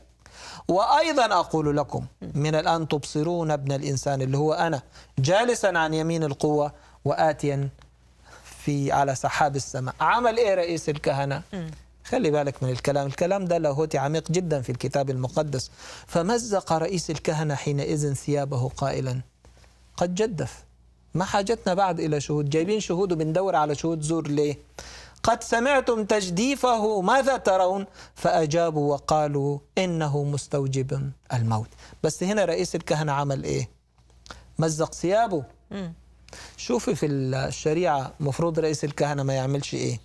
Speaker 2: وأيضا أقول لكم من الآن تبصرون ابن الإنسان اللي هو أنا جالسا عن يمين القوة وآتيا في على سحاب السماء عمل إيه رئيس الكهنة خلي بالك من الكلام الكلام ده لاهوتي عميق جدا في الكتاب المقدس فمزق رئيس الكهنة حينئذ ثيابه قائلا قد جدف ما حاجتنا بعد إلى شهود جايبين شهود وبندور على شهود زور ليه قد سمعتم تجديفه ماذا ترون فأجابوا وقالوا إنه مستوجب الموت بس هنا رئيس الكهنة عمل إيه مزق ثيابه شوفي في الشريعة مفروض رئيس الكهنة ما يعملش إيه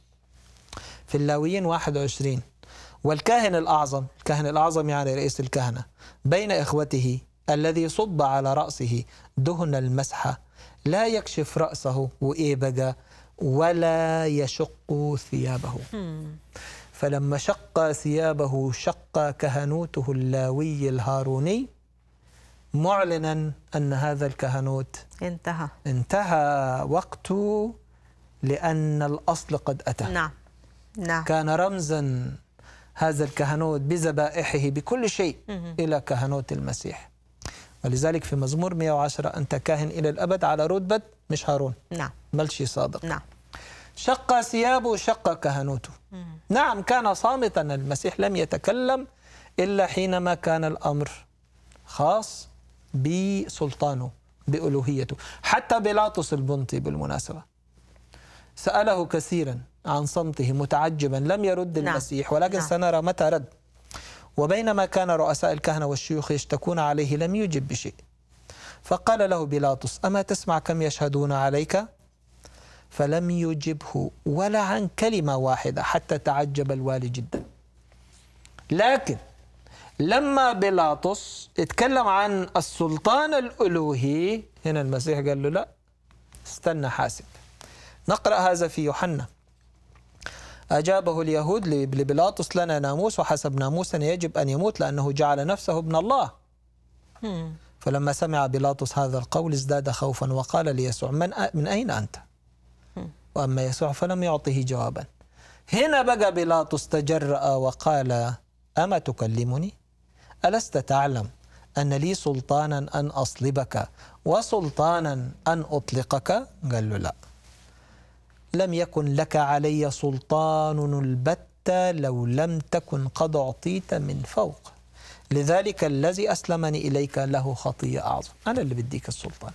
Speaker 2: في اللاويين 21 والكاهن الأعظم الكاهن الأعظم يعني رئيس الكهنة بين إخوته الذي صب على رأسه دهن المسحة لا يكشف رأسه بقى ولا يشق ثيابه فلما شق ثيابه شق كهنوته اللاوي الهاروني معلنا أن هذا الكهنوت انتهى انتهى وقته لأن الأصل قد أتى نعم نعم كان رمزا هذا الكهنوت بذبائحه بكل شيء إلى كهنوت المسيح ولذلك في مزمور 110 أنت كاهن إلى الأبد على رتبة مش هارون نعم ملشي صادق نعم شق ثيابه شق كهنوته نعم كان صامتا المسيح لم يتكلم إلا حينما كان الأمر خاص بسلطانه بألوهيته حتى بيلاطس البنطي بالمناسبة سأله كثيرا عن صمته متعجبا لم يرد نعم. المسيح ولكن نعم. سنرى متى رد وبينما كان رؤساء الكهنة والشيوخ يشتكون عليه لم يجب بشيء فقال له بيلاطس أما تسمع كم يشهدون عليك؟ فلم يجبه ولا عن كلمة واحدة حتى تعجب الوالي جدا لكن لما بيلاطس اتكلم عن السلطان الألوهي هنا المسيح قال له لا استنى حاسب نقرأ هذا في يوحنا أجابه اليهود لبيلاطس لنا ناموس وحسب ناموسنا يجب أن يموت لأنه جعل نفسه ابن الله فلما سمع بيلاطس هذا القول ازداد خوفا وقال ليسوع من, من أين أنت؟ وأما يسوع فلم يعطه جوابا هنا بقى بيلاطس تجرأ وقال أما تكلمني؟ ألست تعلم أن لي سلطانا أن أصلبك وسلطانا أن أطلقك؟ قال له لا لم يكن لك علي سلطان البتة لو لم تكن قد أعطيت من فوق لذلك الذي أسلمني إليك له خطية أعظم أنا اللي بديك السلطان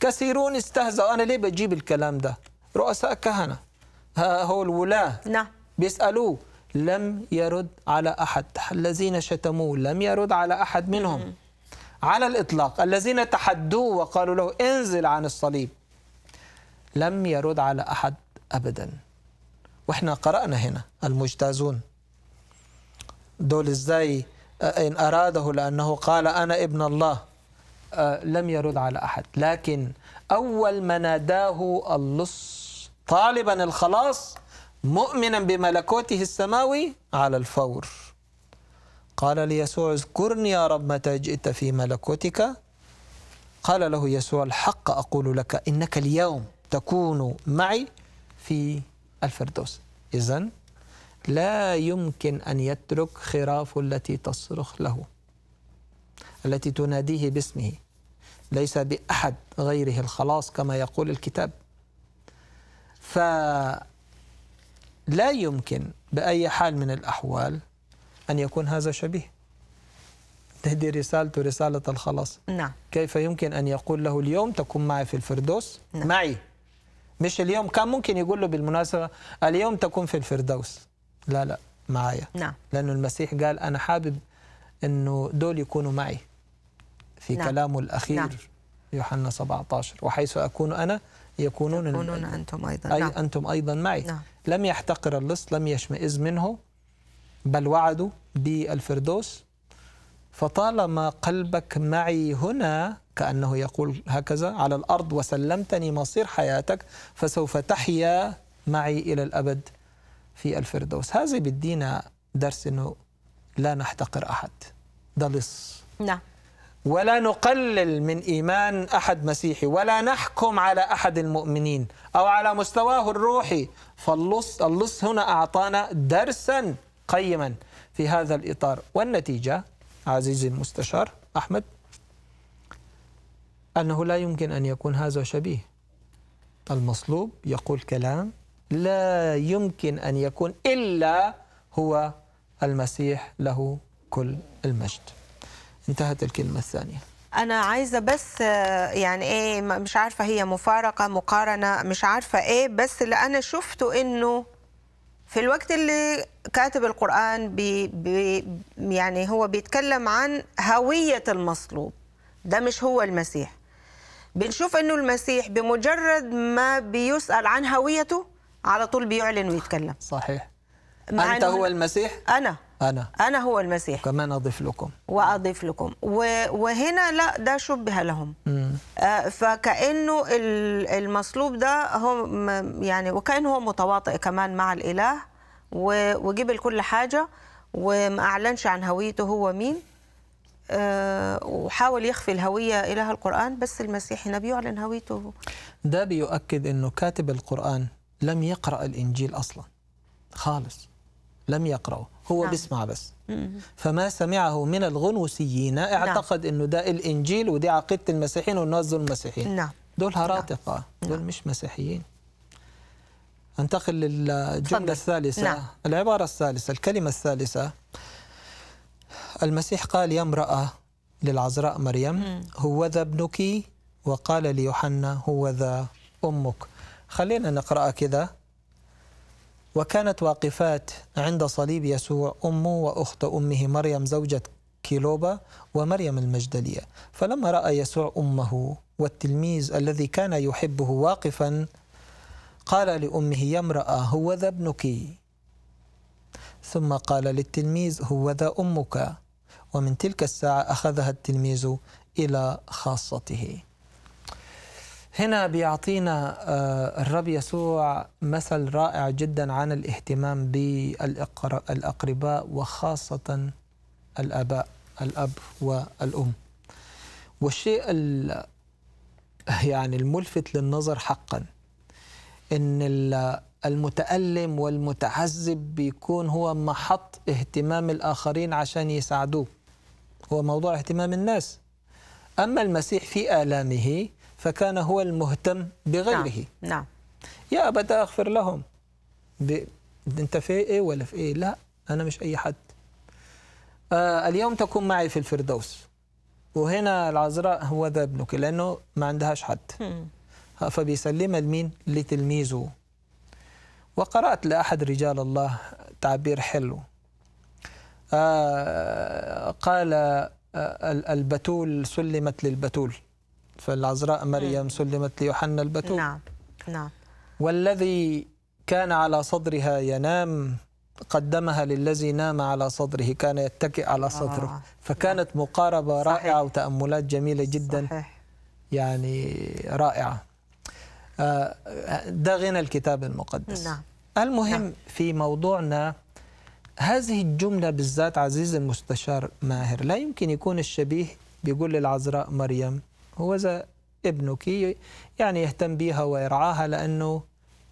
Speaker 2: كثيرون استهزأوا أنا ليه بجيب الكلام ده رؤساء كهنة ها هو الولاة نعم بيسألوه لم يرد على أحد الذين شتموه لم يرد على أحد منهم على الإطلاق الذين تحدوه وقالوا له انزل عن الصليب لم يرد على أحد أبدا وإحنا قرأنا هنا المجتازون دول إزاي آه، إن أراده لأنه قال أنا ابن الله آه، لم يرد على أحد لكن أول ما ناداه اللص طالبا الخلاص مؤمنا بملكوته السماوي على الفور قال ليسوع اذكرني يا رب متى جئت في ملكوتك قال له يسوع الحق أقول لك إنك اليوم تكون معي في الفردوس إذا لا يمكن أن يترك خراف التي تصرخ له التي تناديه باسمه ليس بأحد غيره الخلاص كما يقول الكتاب فلا يمكن بأي حال من الأحوال أن يكون هذا شبيه تهدي رسالته رسالة الخلاص نعم كيف يمكن أن يقول له اليوم تكون معي في الفردوس نعم. معي مش اليوم كان ممكن يقول له بالمناسبة اليوم تكون في الفردوس لا لا معايا نعم لأنه المسيح قال أنا حابب أنه دول يكونوا معي في نعم. كلامه الأخير نعم. يوحنا 17 وحيث أكون أنا يكونون يكونون أنتم أيضا أي نعم. أنتم أيضا معي نعم. لم يحتقر اللص لم يشمئز منه بل وعدوا بالفردوس فطالما قلبك معي هنا كأنه يقول هكذا على الأرض وسلمتني مصير حياتك فسوف تحيا معي إلى الأبد في الفردوس هذا بدينا درس أنه لا نحتقر أحد ده لص نعم ولا نقلل من إيمان أحد مسيحي ولا نحكم على أحد المؤمنين أو على مستواه الروحي فاللص اللص هنا أعطانا درسا قيما في هذا الإطار والنتيجة عزيزي المستشار أحمد أنه لا يمكن أن يكون هذا شبيه المصلوب يقول كلام لا يمكن أن يكون إلا هو المسيح له كل المجد انتهت الكلمة الثانية
Speaker 1: أنا عايزة بس يعني إيه مش عارفة هي مفارقة مقارنة مش عارفة إيه بس اللي أنا شفته إنه في الوقت اللي كاتب القرآن بي بي يعني هو بيتكلم عن هوية المصلوب ده مش هو المسيح بنشوف انه المسيح بمجرد ما بيسأل عن هويته على طول بيعلن ويتكلم صحيح أنت هو المسيح؟ أنا أنا أنا هو
Speaker 2: المسيح كمان أضيف لكم
Speaker 1: وأضيف لكم وهنا لا ده شبه لهم مم. آه، فكأنه المصلوب ده هو يعني وكأنه هو متواطئ كمان مع الإله وجبل كل حاجة وما أعلنش عن هويته هو مين آه، وحاول يخفي الهوية إله القرآن بس المسيح هنا بيعلن هويته
Speaker 2: ده بيؤكد أنه كاتب القرآن لم يقرأ الإنجيل أصلا خالص لم يقرأه هو نعم. بيسمع بس فما سمعه من الغنوسيين اعتقد نعم. انه ده الانجيل ودي عقيده المسيحيين والناس دول المسيحيين نعم. دول هراطقه نعم. دول نعم. مش مسيحيين انتقل للجمله الثالثه نعم. العباره الثالثه الكلمه الثالثه المسيح قال يا امراه للعذراء مريم هو ذا ابنك وقال ليوحنا هو ذا امك خلينا نقرأ كذا وكانت واقفات عند صليب يسوع أمه وأخت أمه مريم زوجة كيلوبا ومريم المجدلية فلما رأى يسوع أمه والتلميذ الذي كان يحبه واقفا قال لأمه يا امرأة هو ذا ابنك ثم قال للتلميذ هو ذا أمك ومن تلك الساعة أخذها التلميذ إلى خاصته هنا بيعطينا آه، الرب يسوع مثل رائع جدا عن الاهتمام بالأقرباء وخاصة الآباء الأب والأم والشيء يعني الملفت للنظر حقا ان المتألم والمتعذب بيكون هو محط اهتمام الآخرين عشان يساعدوه هو موضوع اهتمام الناس أما المسيح في آلامه فكان هو المهتم بغيره نعم, نعم. يا أبت أغفر لهم ب... أنت في إيه ولا في إيه لا أنا مش أي حد آه اليوم تكون معي في الفردوس وهنا العذراء هو ذا ابنك لأنه ما عندهاش حد فبيسلمها لمين لتلميذه وقرأت لأحد رجال الله تعبير حلو آه قال آه، البتول سلمت للبتول فالعذراء مريم سلمت ليوحنا البتول نعم نعم والذي كان على صدرها ينام قدمها للذي نام على صدره كان يتكئ على آه. صدره آه. فكانت مقاربة صحيح. رائعة وتأملات جميلة جدا صحيح. يعني رائعة آه، ده غنى الكتاب المقدس نعم. المهم نعم. في موضوعنا هذه الجملة بالذات عزيز المستشار ماهر لا يمكن يكون الشبيه بيقول للعذراء مريم هو إذا ابنك يعني يهتم بها ويرعاها لأنه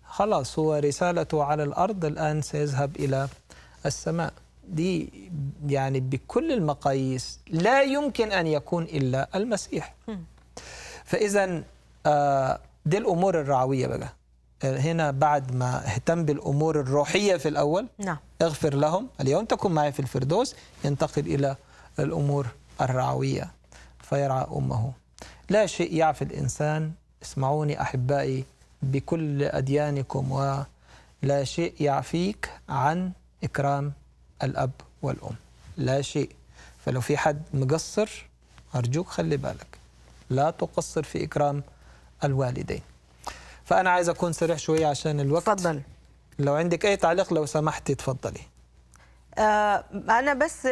Speaker 2: خلاص هو رسالته على الأرض الآن سيذهب إلى السماء دي يعني بكل المقاييس لا يمكن أن يكون إلا المسيح فإذا آه، دي الأمور الرعوية بقى آه، هنا بعد ما اهتم بالأمور الروحية في الأول نعم. اغفر لهم اليوم تكون معي في الفردوس ينتقل إلى الأمور الرعوية فيرعى أمه لا شيء يعفي الإنسان اسمعوني أحبائي بكل أديانكم ولا شيء يعفيك عن إكرام الأب والأم لا شيء فلو في حد مقصر أرجوك خلي بالك لا تقصر في إكرام الوالدين فأنا عايز أكون سريع شوية عشان الوقت تفضل لو عندك أي تعليق لو سمحتي تفضلي
Speaker 1: آه أنا بس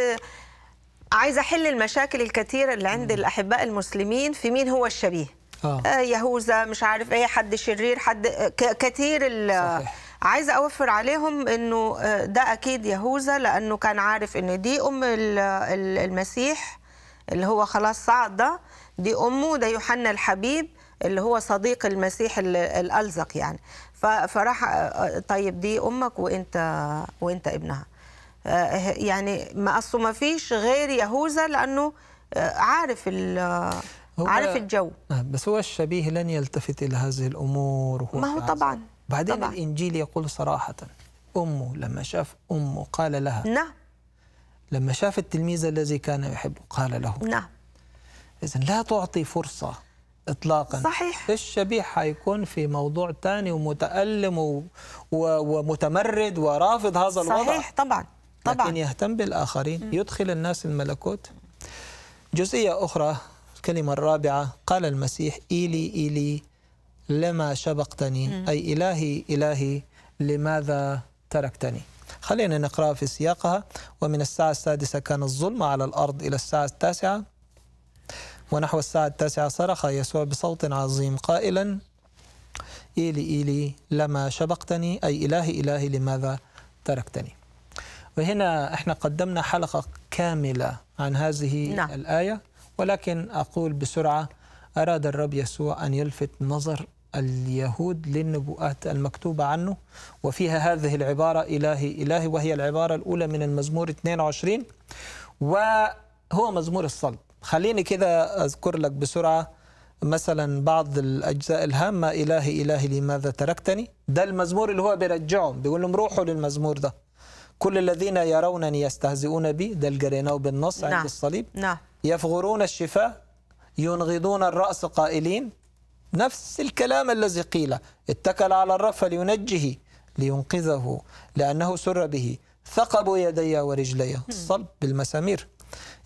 Speaker 1: عايزه احل المشاكل الكثيره اللي عند الاحباء المسلمين في مين هو الشبيه آه. آه يهوذا مش عارف ايه حد شرير حد كثير صحيح. عايزه اوفر عليهم انه آه، ده اكيد يهوذا لانه كان عارف ان دي ام المسيح اللي هو خلاص صعد ده دي امه ده يوحنا الحبيب اللي هو صديق المسيح الالزق يعني فراح آه، آه، طيب دي امك وانت وانت ابنها آه، يعني ما اصله ما فيش غير يهوذا لانه آه، عارف عارف الجو
Speaker 2: آه، بس هو الشبيه لن يلتفت الى هذه الامور وهو ما هو طبعا بعدين طبعا. الانجيل يقول صراحه امه لما شاف امه قال لها نعم لما شاف التلميذ الذي كان يحبه قال له نعم اذا لا تعطي فرصه اطلاقا صحيح الشبيه حيكون في موضوع ثاني ومتالم و... و... ومتمرد ورافض هذا الوضع صحيح طبعا طبعا. لكن يهتم بالآخرين م. يدخل الناس الملكوت جزئية أخرى الكلمة الرابعة قال المسيح إيلي إيلي لما شبقتني م. أي إلهي إلهي لماذا تركتني خلينا نقرأ في سياقها ومن الساعة السادسة كان الظلم على الأرض إلى الساعة التاسعة ونحو الساعة التاسعة صرخ يسوع بصوت عظيم قائلا إيلي إيلي لما شبقتني أي إلهي إلهي لماذا تركتني فهنا احنا قدمنا حلقة كاملة عن هذه نعم. الآية ولكن أقول بسرعة أراد الرب يسوع أن يلفت نظر اليهود للنبوءات المكتوبة عنه وفيها هذه العبارة إلهي إلهي وهي العبارة الأولى من المزمور 22 وهو مزمور الصلب خليني كده أذكر لك بسرعة مثلا بعض الأجزاء الهامة إلهي إلهي لماذا تركتني ده المزمور اللي هو بيرجعهم بيقول لهم روحوا للمزمور ده كل الذين يرونني يستهزئون بي ده الجريناو بالنص نعم. عند الصليب نعم. يفغرون الشفاه ينغضون الرأس قائلين نفس الكلام الذي قيل اتكل على الرف فلينجه لينقذه لأنه سر به ثقبوا يدي ورجلي الصلب بالمسامير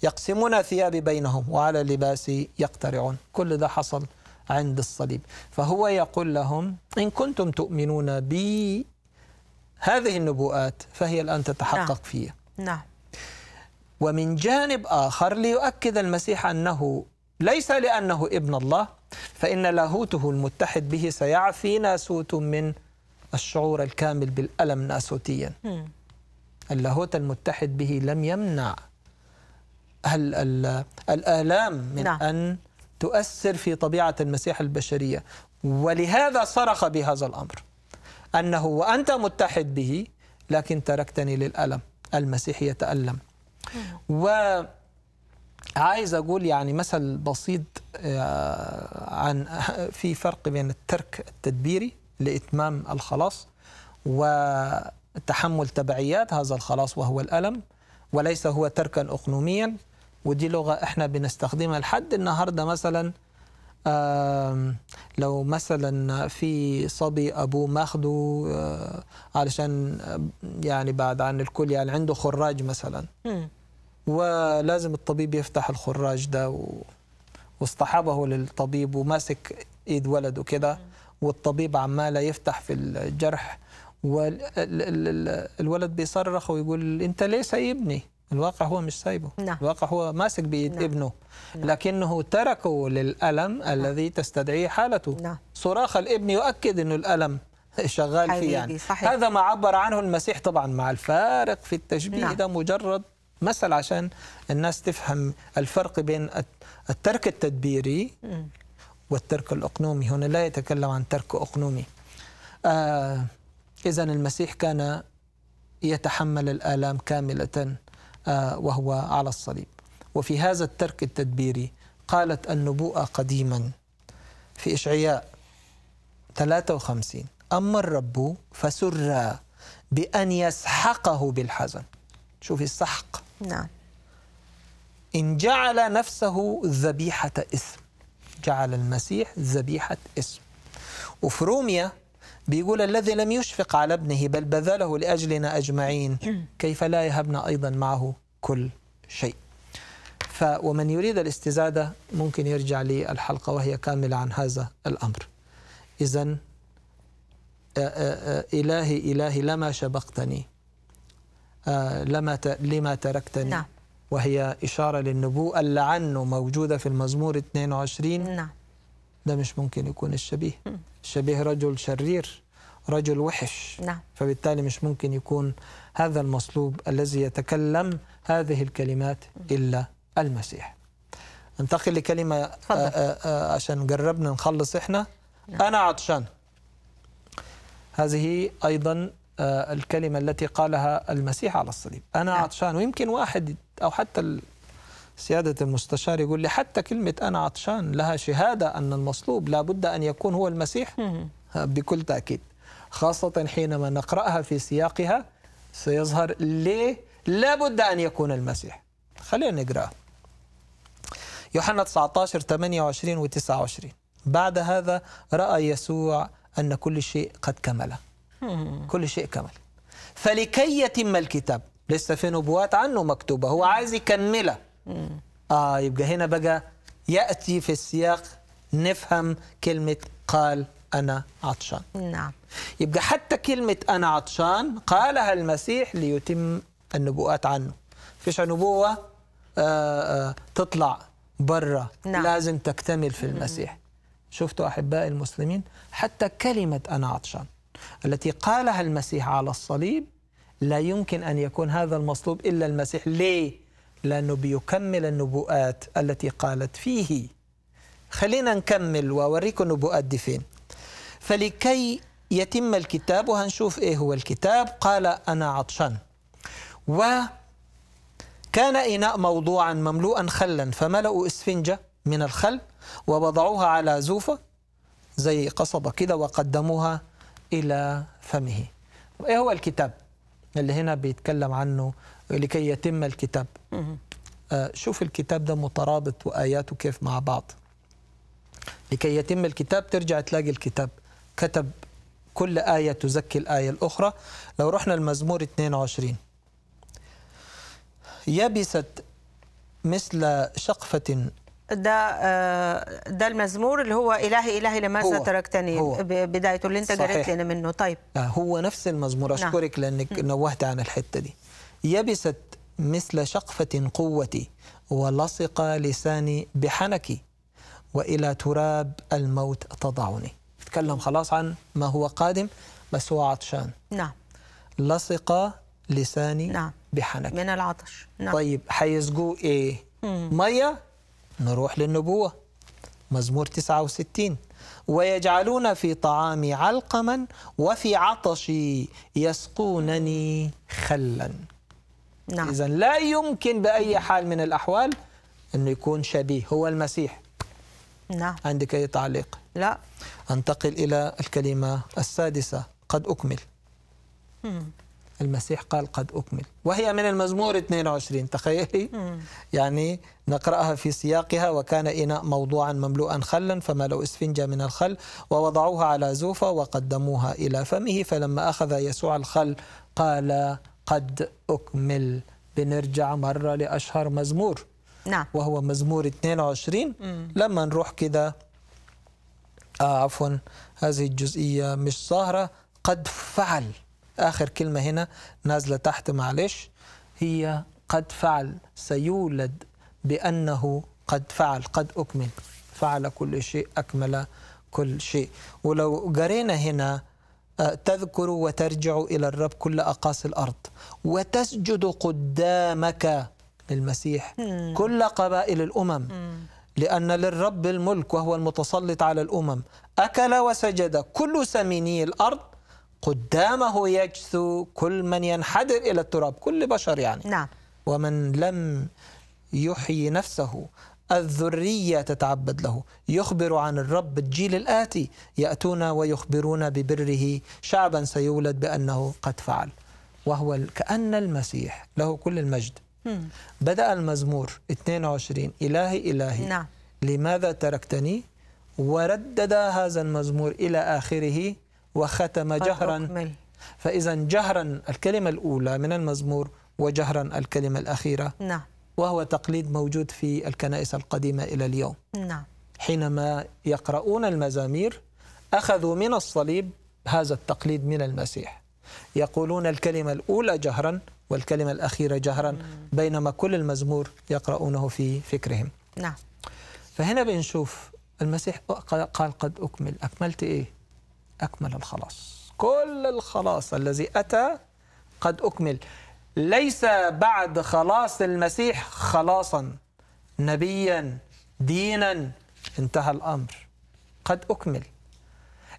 Speaker 2: يقسمون ثيابي بينهم وعلى لباسي يقترعون كل ده حصل عند الصليب فهو يقول لهم إن كنتم تؤمنون بي هذه النبوءات فهي الآن تتحقق نعم. فيها نعم ومن جانب آخر ليؤكد المسيح أنه ليس لأنه ابن الله فإن لاهوته المتحد به سيعفي ناسوت من الشعور الكامل بالألم ناسوتيا اللاهوت المتحد به لم يمنع ال ال الآلام من نعم. أن تؤثر في طبيعة المسيح البشرية ولهذا صرخ بهذا الأمر أنه وأنت متحد به لكن تركتني للألم المسيح يتألم وعايز أقول يعني مثل بسيط آه، عن في فرق بين الترك التدبيري لإتمام الخلاص وتحمل تبعيات هذا الخلاص وهو الألم وليس هو تركا أقنوميا ودي لغة احنا بنستخدمها لحد النهاردة مثلا لو مثلا في صبي ابوه آه، ماخذه علشان آه، يعني بعد عن الكل يعني عنده خراج مثلا ولازم الطبيب يفتح الخراج ده واصطحبه للطبيب وماسك ايد ولده كده والطبيب عماله يفتح في الجرح والولد بيصرخ ويقول انت ليه سايبني الواقع هو مش سايبه نعم. الواقع هو ماسك بإيد نعم. ابنه نعم. لكنه تركه للألم نعم. الذي تستدعيه حالته نعم. صراخ الابن يؤكد أنه الألم شغال فيه يعني صحيح. هذا ما عبر عنه المسيح طبعا مع الفارق في التشبيه نعم. ده مجرد مثل عشان الناس تفهم الفرق بين الترك التدبيري والترك الأقنومي هنا لا يتكلم عن ترك أقنومي آه إذا المسيح كان يتحمل الآلام كاملة آه، وهو على الصليب وفي هذا الترك التدبيري قالت النبوءة قديما في إشعياء 53 أما الرب فسر بأن يسحقه بالحزن شوفي السحق نعم إن جعل نفسه ذبيحة إثم جعل المسيح ذبيحة إثم وفي روميا بيقول الذي لم يشفق على ابنه بل بذله لأجلنا أجمعين كيف لا يهبنا أيضا معه كل شيء ف ومن يريد الاستزادة ممكن يرجع للحلقة وهي كاملة عن هذا الأمر إذا إلهي إلهي لما شبقتني لما لما تركتني نعم. وهي إشارة للنبوءة اللعنه موجودة في المزمور 22 نعم ده مش ممكن يكون الشبيه شبيه رجل شرير رجل وحش نعم. فبالتالي مش ممكن يكون هذا المصلوب الذي يتكلم هذه الكلمات إلا المسيح انتقل لكلمة تفضل. آه، آه، آه، عشان جربنا نخلص إحنا نعم. أنا عطشان هذه أيضا الكلمة التي قالها المسيح على الصليب أنا نعم. عطشان ويمكن واحد أو حتى سيادة المستشار يقول لي حتى كلمة أنا عطشان لها شهادة أن المصلوب لابد أن يكون هو المسيح بكل تأكيد خاصة حينما نقرأها في سياقها سيظهر ليه لابد أن يكون المسيح خلينا نقرأها يوحنا 19 28 و 29 بعد هذا رأى يسوع أن كل شيء قد كمل كل شيء كمل فلكي يتم الكتاب لسه في نبوات عنه مكتوبة هو عايز يكمله آه يبقى هنا بقى يأتي في السياق نفهم كلمة قال أنا عطشان نعم يبقى حتى كلمة أنا عطشان قالها المسيح ليتم النبوءات عنه فيش نبوة آآ آه، آآ آه، تطلع برا نعم. لازم تكتمل في المسيح شفتوا أحبائي المسلمين حتى كلمة أنا عطشان التي قالها المسيح على الصليب لا يمكن أن يكون هذا المصلوب إلا المسيح ليه؟ لأنه بيكمل النبوءات التي قالت فيه خلينا نكمل وأوريكم النبوءات دي فين فلكي يتم الكتاب وهنشوف إيه هو الكتاب قال أنا عطشان وكان إناء موضوعا مملوءا خلا فملأوا إسفنجة من الخل ووضعوها على زوفة زي قصبة كده وقدموها إلى فمه إيه هو الكتاب اللي هنا بيتكلم عنه لكي يتم الكتاب آه، شوف الكتاب ده مترابط وآياته كيف مع بعض لكي يتم الكتاب ترجع تلاقي الكتاب كتب كل آية تزكي الآية الأخرى لو رحنا المزمور 22 يبست مثل شقفة
Speaker 1: ده آه، ده المزمور اللي هو إلهي إلهي لماذا تركتني بدايته اللي أنت قريت لنا
Speaker 2: منه طيب آه، هو نفس المزمور أشكرك نعم. لأنك نوهت عن الحتة دي يبست مثل شقفة قوتي ولصق لساني بحنكي وإلى تراب الموت تضعني تكلم خلاص عن ما هو قادم بس هو عطشان نعم لصق لساني نعم بحنكي من العطش نعم طيب هيسجوه إيه؟ مم. مية نروح للنبوة مزمور 69 ويجعلون في طعامي علقما وفي عطشي يسقونني خلا نعم. إذا لا يمكن بأي حال من الأحوال أنه يكون شبيه هو المسيح نعم عندك أي تعليق؟ لا أنتقل إلى الكلمة السادسة قد أكمل مم. المسيح قال قد أكمل وهي من المزمور 22 تخيلي مم. يعني نقرأها في سياقها وكان إناء موضوعا مملوءا خلا فما لو إسفنجة من الخل ووضعوها على زوفة وقدموها إلى فمه فلما أخذ يسوع الخل قال قد أكمل بنرجع مرة لأشهر مزمور نعم وهو مزمور 22 مم. لما نروح كده آه عفوا هذه الجزئية مش ظاهرة قد فعل آخر كلمة هنا نازلة تحت معلش هي قد فعل سيولد بأنه قد فعل قد أكمل فعل كل شيء أكمل كل شيء ولو جرينا هنا تذكر وترجع إلى الرب كل أقاصي الأرض وتسجد قدامك للمسيح كل قبائل الأمم لأن للرب الملك وهو المتسلط على الأمم أكل وسجد كل سميني الأرض قدامه يجثو كل من ينحدر إلى التراب كل بشر يعني نعم. ومن لم يحيي نفسه الذرية تتعبد له يخبر عن الرب الجيل الآتي يأتون ويخبرون ببره شعبا سيولد بأنه قد فعل وهو كأن المسيح له كل المجد بدأ المزمور 22 إلهي إلهي نعم. لماذا تركتني وردد هذا المزمور إلى آخره وختم جهرا فإذا جهرا الكلمة الأولى من المزمور وجهرا الكلمة الأخيرة نعم وهو تقليد موجود في الكنائس القديمة إلى اليوم نعم. حينما يقرؤون المزامير أخذوا من الصليب هذا التقليد من المسيح يقولون الكلمة الأولى جهرا والكلمة الأخيرة جهرا بينما كل المزمور يقرؤونه في فكرهم نعم فهنا بنشوف المسيح قال قد أكمل أكملت إيه؟ أكمل الخلاص كل الخلاص الذي أتى قد أكمل ليس بعد خلاص المسيح خلاصا نبيا دينا انتهى الامر قد اكمل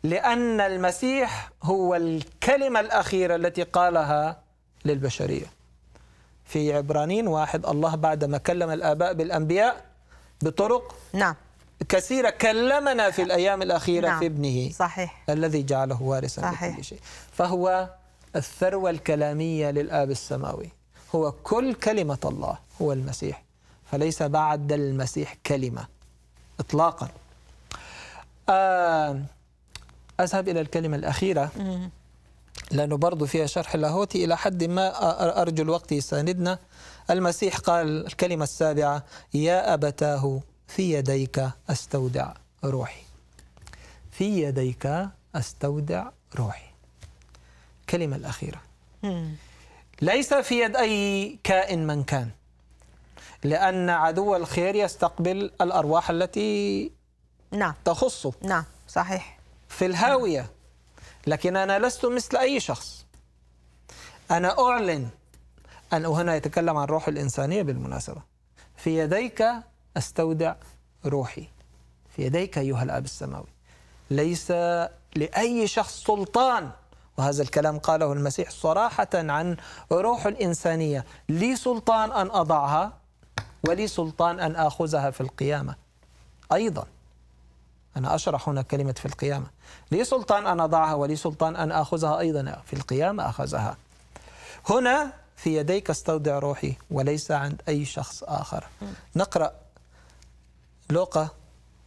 Speaker 2: لان المسيح هو الكلمه الاخيره التي قالها للبشريه في عبرانين واحد الله بعدما كلم الاباء بالانبياء بطرق نعم كثيرة كلمنا في الأيام الأخيرة نعم. في ابنه صحيح الذي جعله وارثا لكل شيء فهو الثروة الكلامية للآب السماوي هو كل كلمة الله هو المسيح فليس بعد المسيح كلمة إطلاقا آه، أذهب إلى الكلمة الأخيرة لأنه برضو فيها شرح لاهوتي إلى حد ما أرجو الوقت يساندنا المسيح قال الكلمة السابعة يا أبتاه في يديك أستودع روحي في يديك أستودع روحي الكلمة الأخيرة ليس في يد أي كائن من كان لأن عدو الخير يستقبل الأرواح التي نعم تخصه نعم صحيح في الهاوية لكن أنا لست مثل أي شخص أنا أعلن أن وهنا يتكلم عن روح الإنسانية بالمناسبة في يديك أستودع روحي في يديك أيها الآب السماوي ليس لأي شخص سلطان وهذا الكلام قاله المسيح صراحة عن روح الإنسانية لي سلطان أن أضعها ولي سلطان أن آخذها في القيامة أيضا أنا أشرح هنا كلمة في القيامة لي سلطان أن أضعها ولي سلطان أن آخذها أيضا في القيامة أخذها هنا في يديك استودع روحي وليس عند أي شخص آخر نقرأ لوقا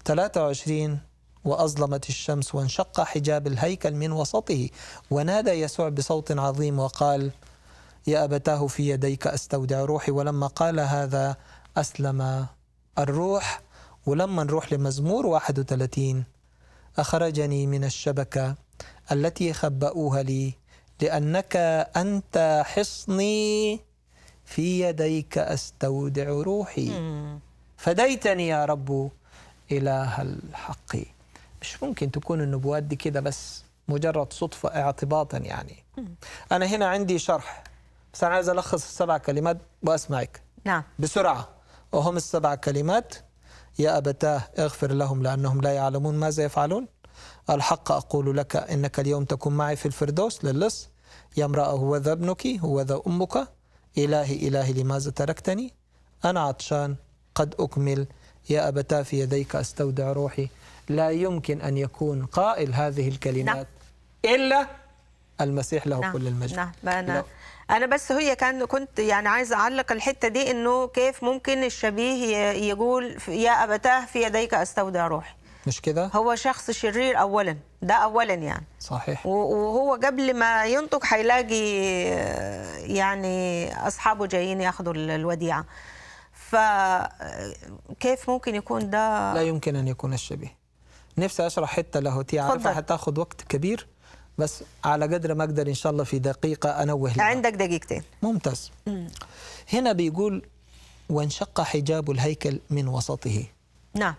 Speaker 2: 23 وأظلمت الشمس وانشق حجاب الهيكل من وسطه ونادى يسوع بصوت عظيم وقال يا أبتاه في يديك أستودع روحي ولما قال هذا أسلم الروح ولما نروح لمزمور 31 أخرجني من الشبكة التي خبأوها لي لأنك أنت حصني في يديك أستودع روحي فديتني يا رب إله الحق مش ممكن تكون النبوات دي كده بس مجرد صدفة اعتباطا يعني أنا هنا عندي شرح بس أنا عايز ألخص السبع كلمات وأسمعك نعم بسرعة وهم السبع كلمات يا أبتاه اغفر لهم لأنهم لا يعلمون ماذا يفعلون الحق أقول لك إنك اليوم تكون معي في الفردوس للص يا امرأة هو ذا ابنك هو ذا أمك إلهي إلهي لماذا تركتني أنا عطشان قد أكمل يا أبتاه في يديك أستودع روحي لا يمكن أن يكون قائل هذه الكلمات نعم. إلا المسيح له نعم. كل المجد نعم.
Speaker 1: أنا, نعم. أنا بس هي كان كنت يعني عايزة أعلق الحتة دي إنه كيف ممكن الشبيه يقول يا أبتاه في يديك أستودع روحي مش كده؟ هو شخص شرير أولا ده أولا يعني صحيح وهو قبل ما ينطق حيلاقي آه، يعني أصحابه جايين ياخذوا الوديعة
Speaker 2: فكيف ممكن يكون ده لا يمكن أن يكون الشبيه نفسي اشرح حته لاهوتيه عارفه هتاخد وقت كبير بس على قدر ما اقدر ان شاء الله في دقيقه انوه لها. عندك دقيقتين ممتاز مم. هنا بيقول وانشق حجاب الهيكل من وسطه نعم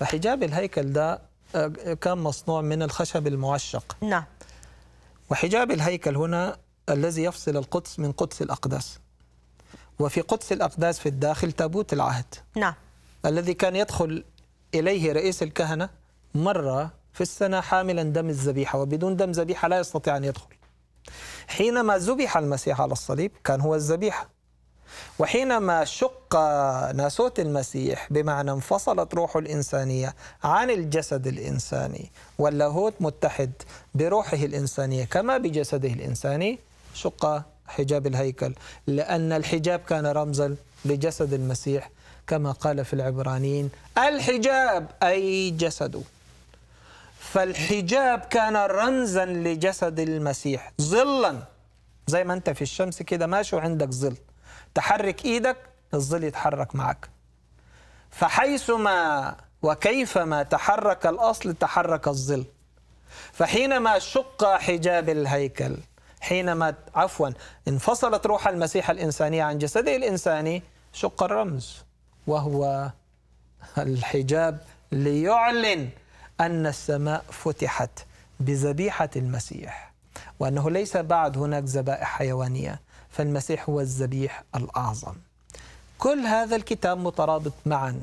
Speaker 2: فحجاب الهيكل ده آه، كان مصنوع من الخشب المعشق نعم وحجاب الهيكل هنا الذي يفصل القدس من قدس الأقداس وفي قدس الأقداس في الداخل تابوت العهد نعم الذي كان يدخل إليه رئيس الكهنة مرة في السنة حاملا دم الذبيحة وبدون دم ذبيحة لا يستطيع أن يدخل حينما ذبح المسيح على الصليب كان هو الذبيحة وحينما شق ناسوت المسيح بمعنى انفصلت روحه الإنسانية عن الجسد الإنساني واللاهوت متحد بروحه الإنسانية كما بجسده الإنساني شق حجاب الهيكل لأن الحجاب كان رمزا لجسد المسيح كما قال في العبرانيين الحجاب أي جسده فالحجاب كان رمزا لجسد المسيح ظلا زي ما انت في الشمس كده ماشي وعندك ظل تحرك ايدك الظل يتحرك معك فحيثما وكيفما تحرك الاصل تحرك الظل فحينما شق حجاب الهيكل حينما عفوا انفصلت روح المسيح الانسانيه عن جسده الانساني شق الرمز وهو الحجاب ليعلن أن السماء فتحت بذبيحة المسيح وأنه ليس بعد هناك ذبائح حيوانية فالمسيح هو الذبيح الأعظم كل هذا الكتاب مترابط معا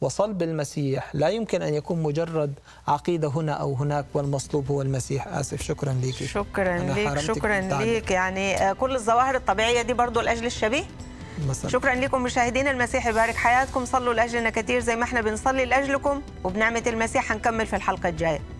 Speaker 2: وصلب المسيح لا يمكن أن يكون مجرد عقيدة هنا أو هناك والمصلوب هو المسيح آسف شكرا لك شكرا ليك شكرا ليك
Speaker 1: يعني آه، كل الظواهر الطبيعية دي برضو لأجل الشبيه مثلا. شكرا لكم مشاهدينا المسيح يبارك حياتكم صلوا لاجلنا كثير زي ما احنا بنصلي لاجلكم وبنعمه المسيح هنكمل في الحلقه الجايه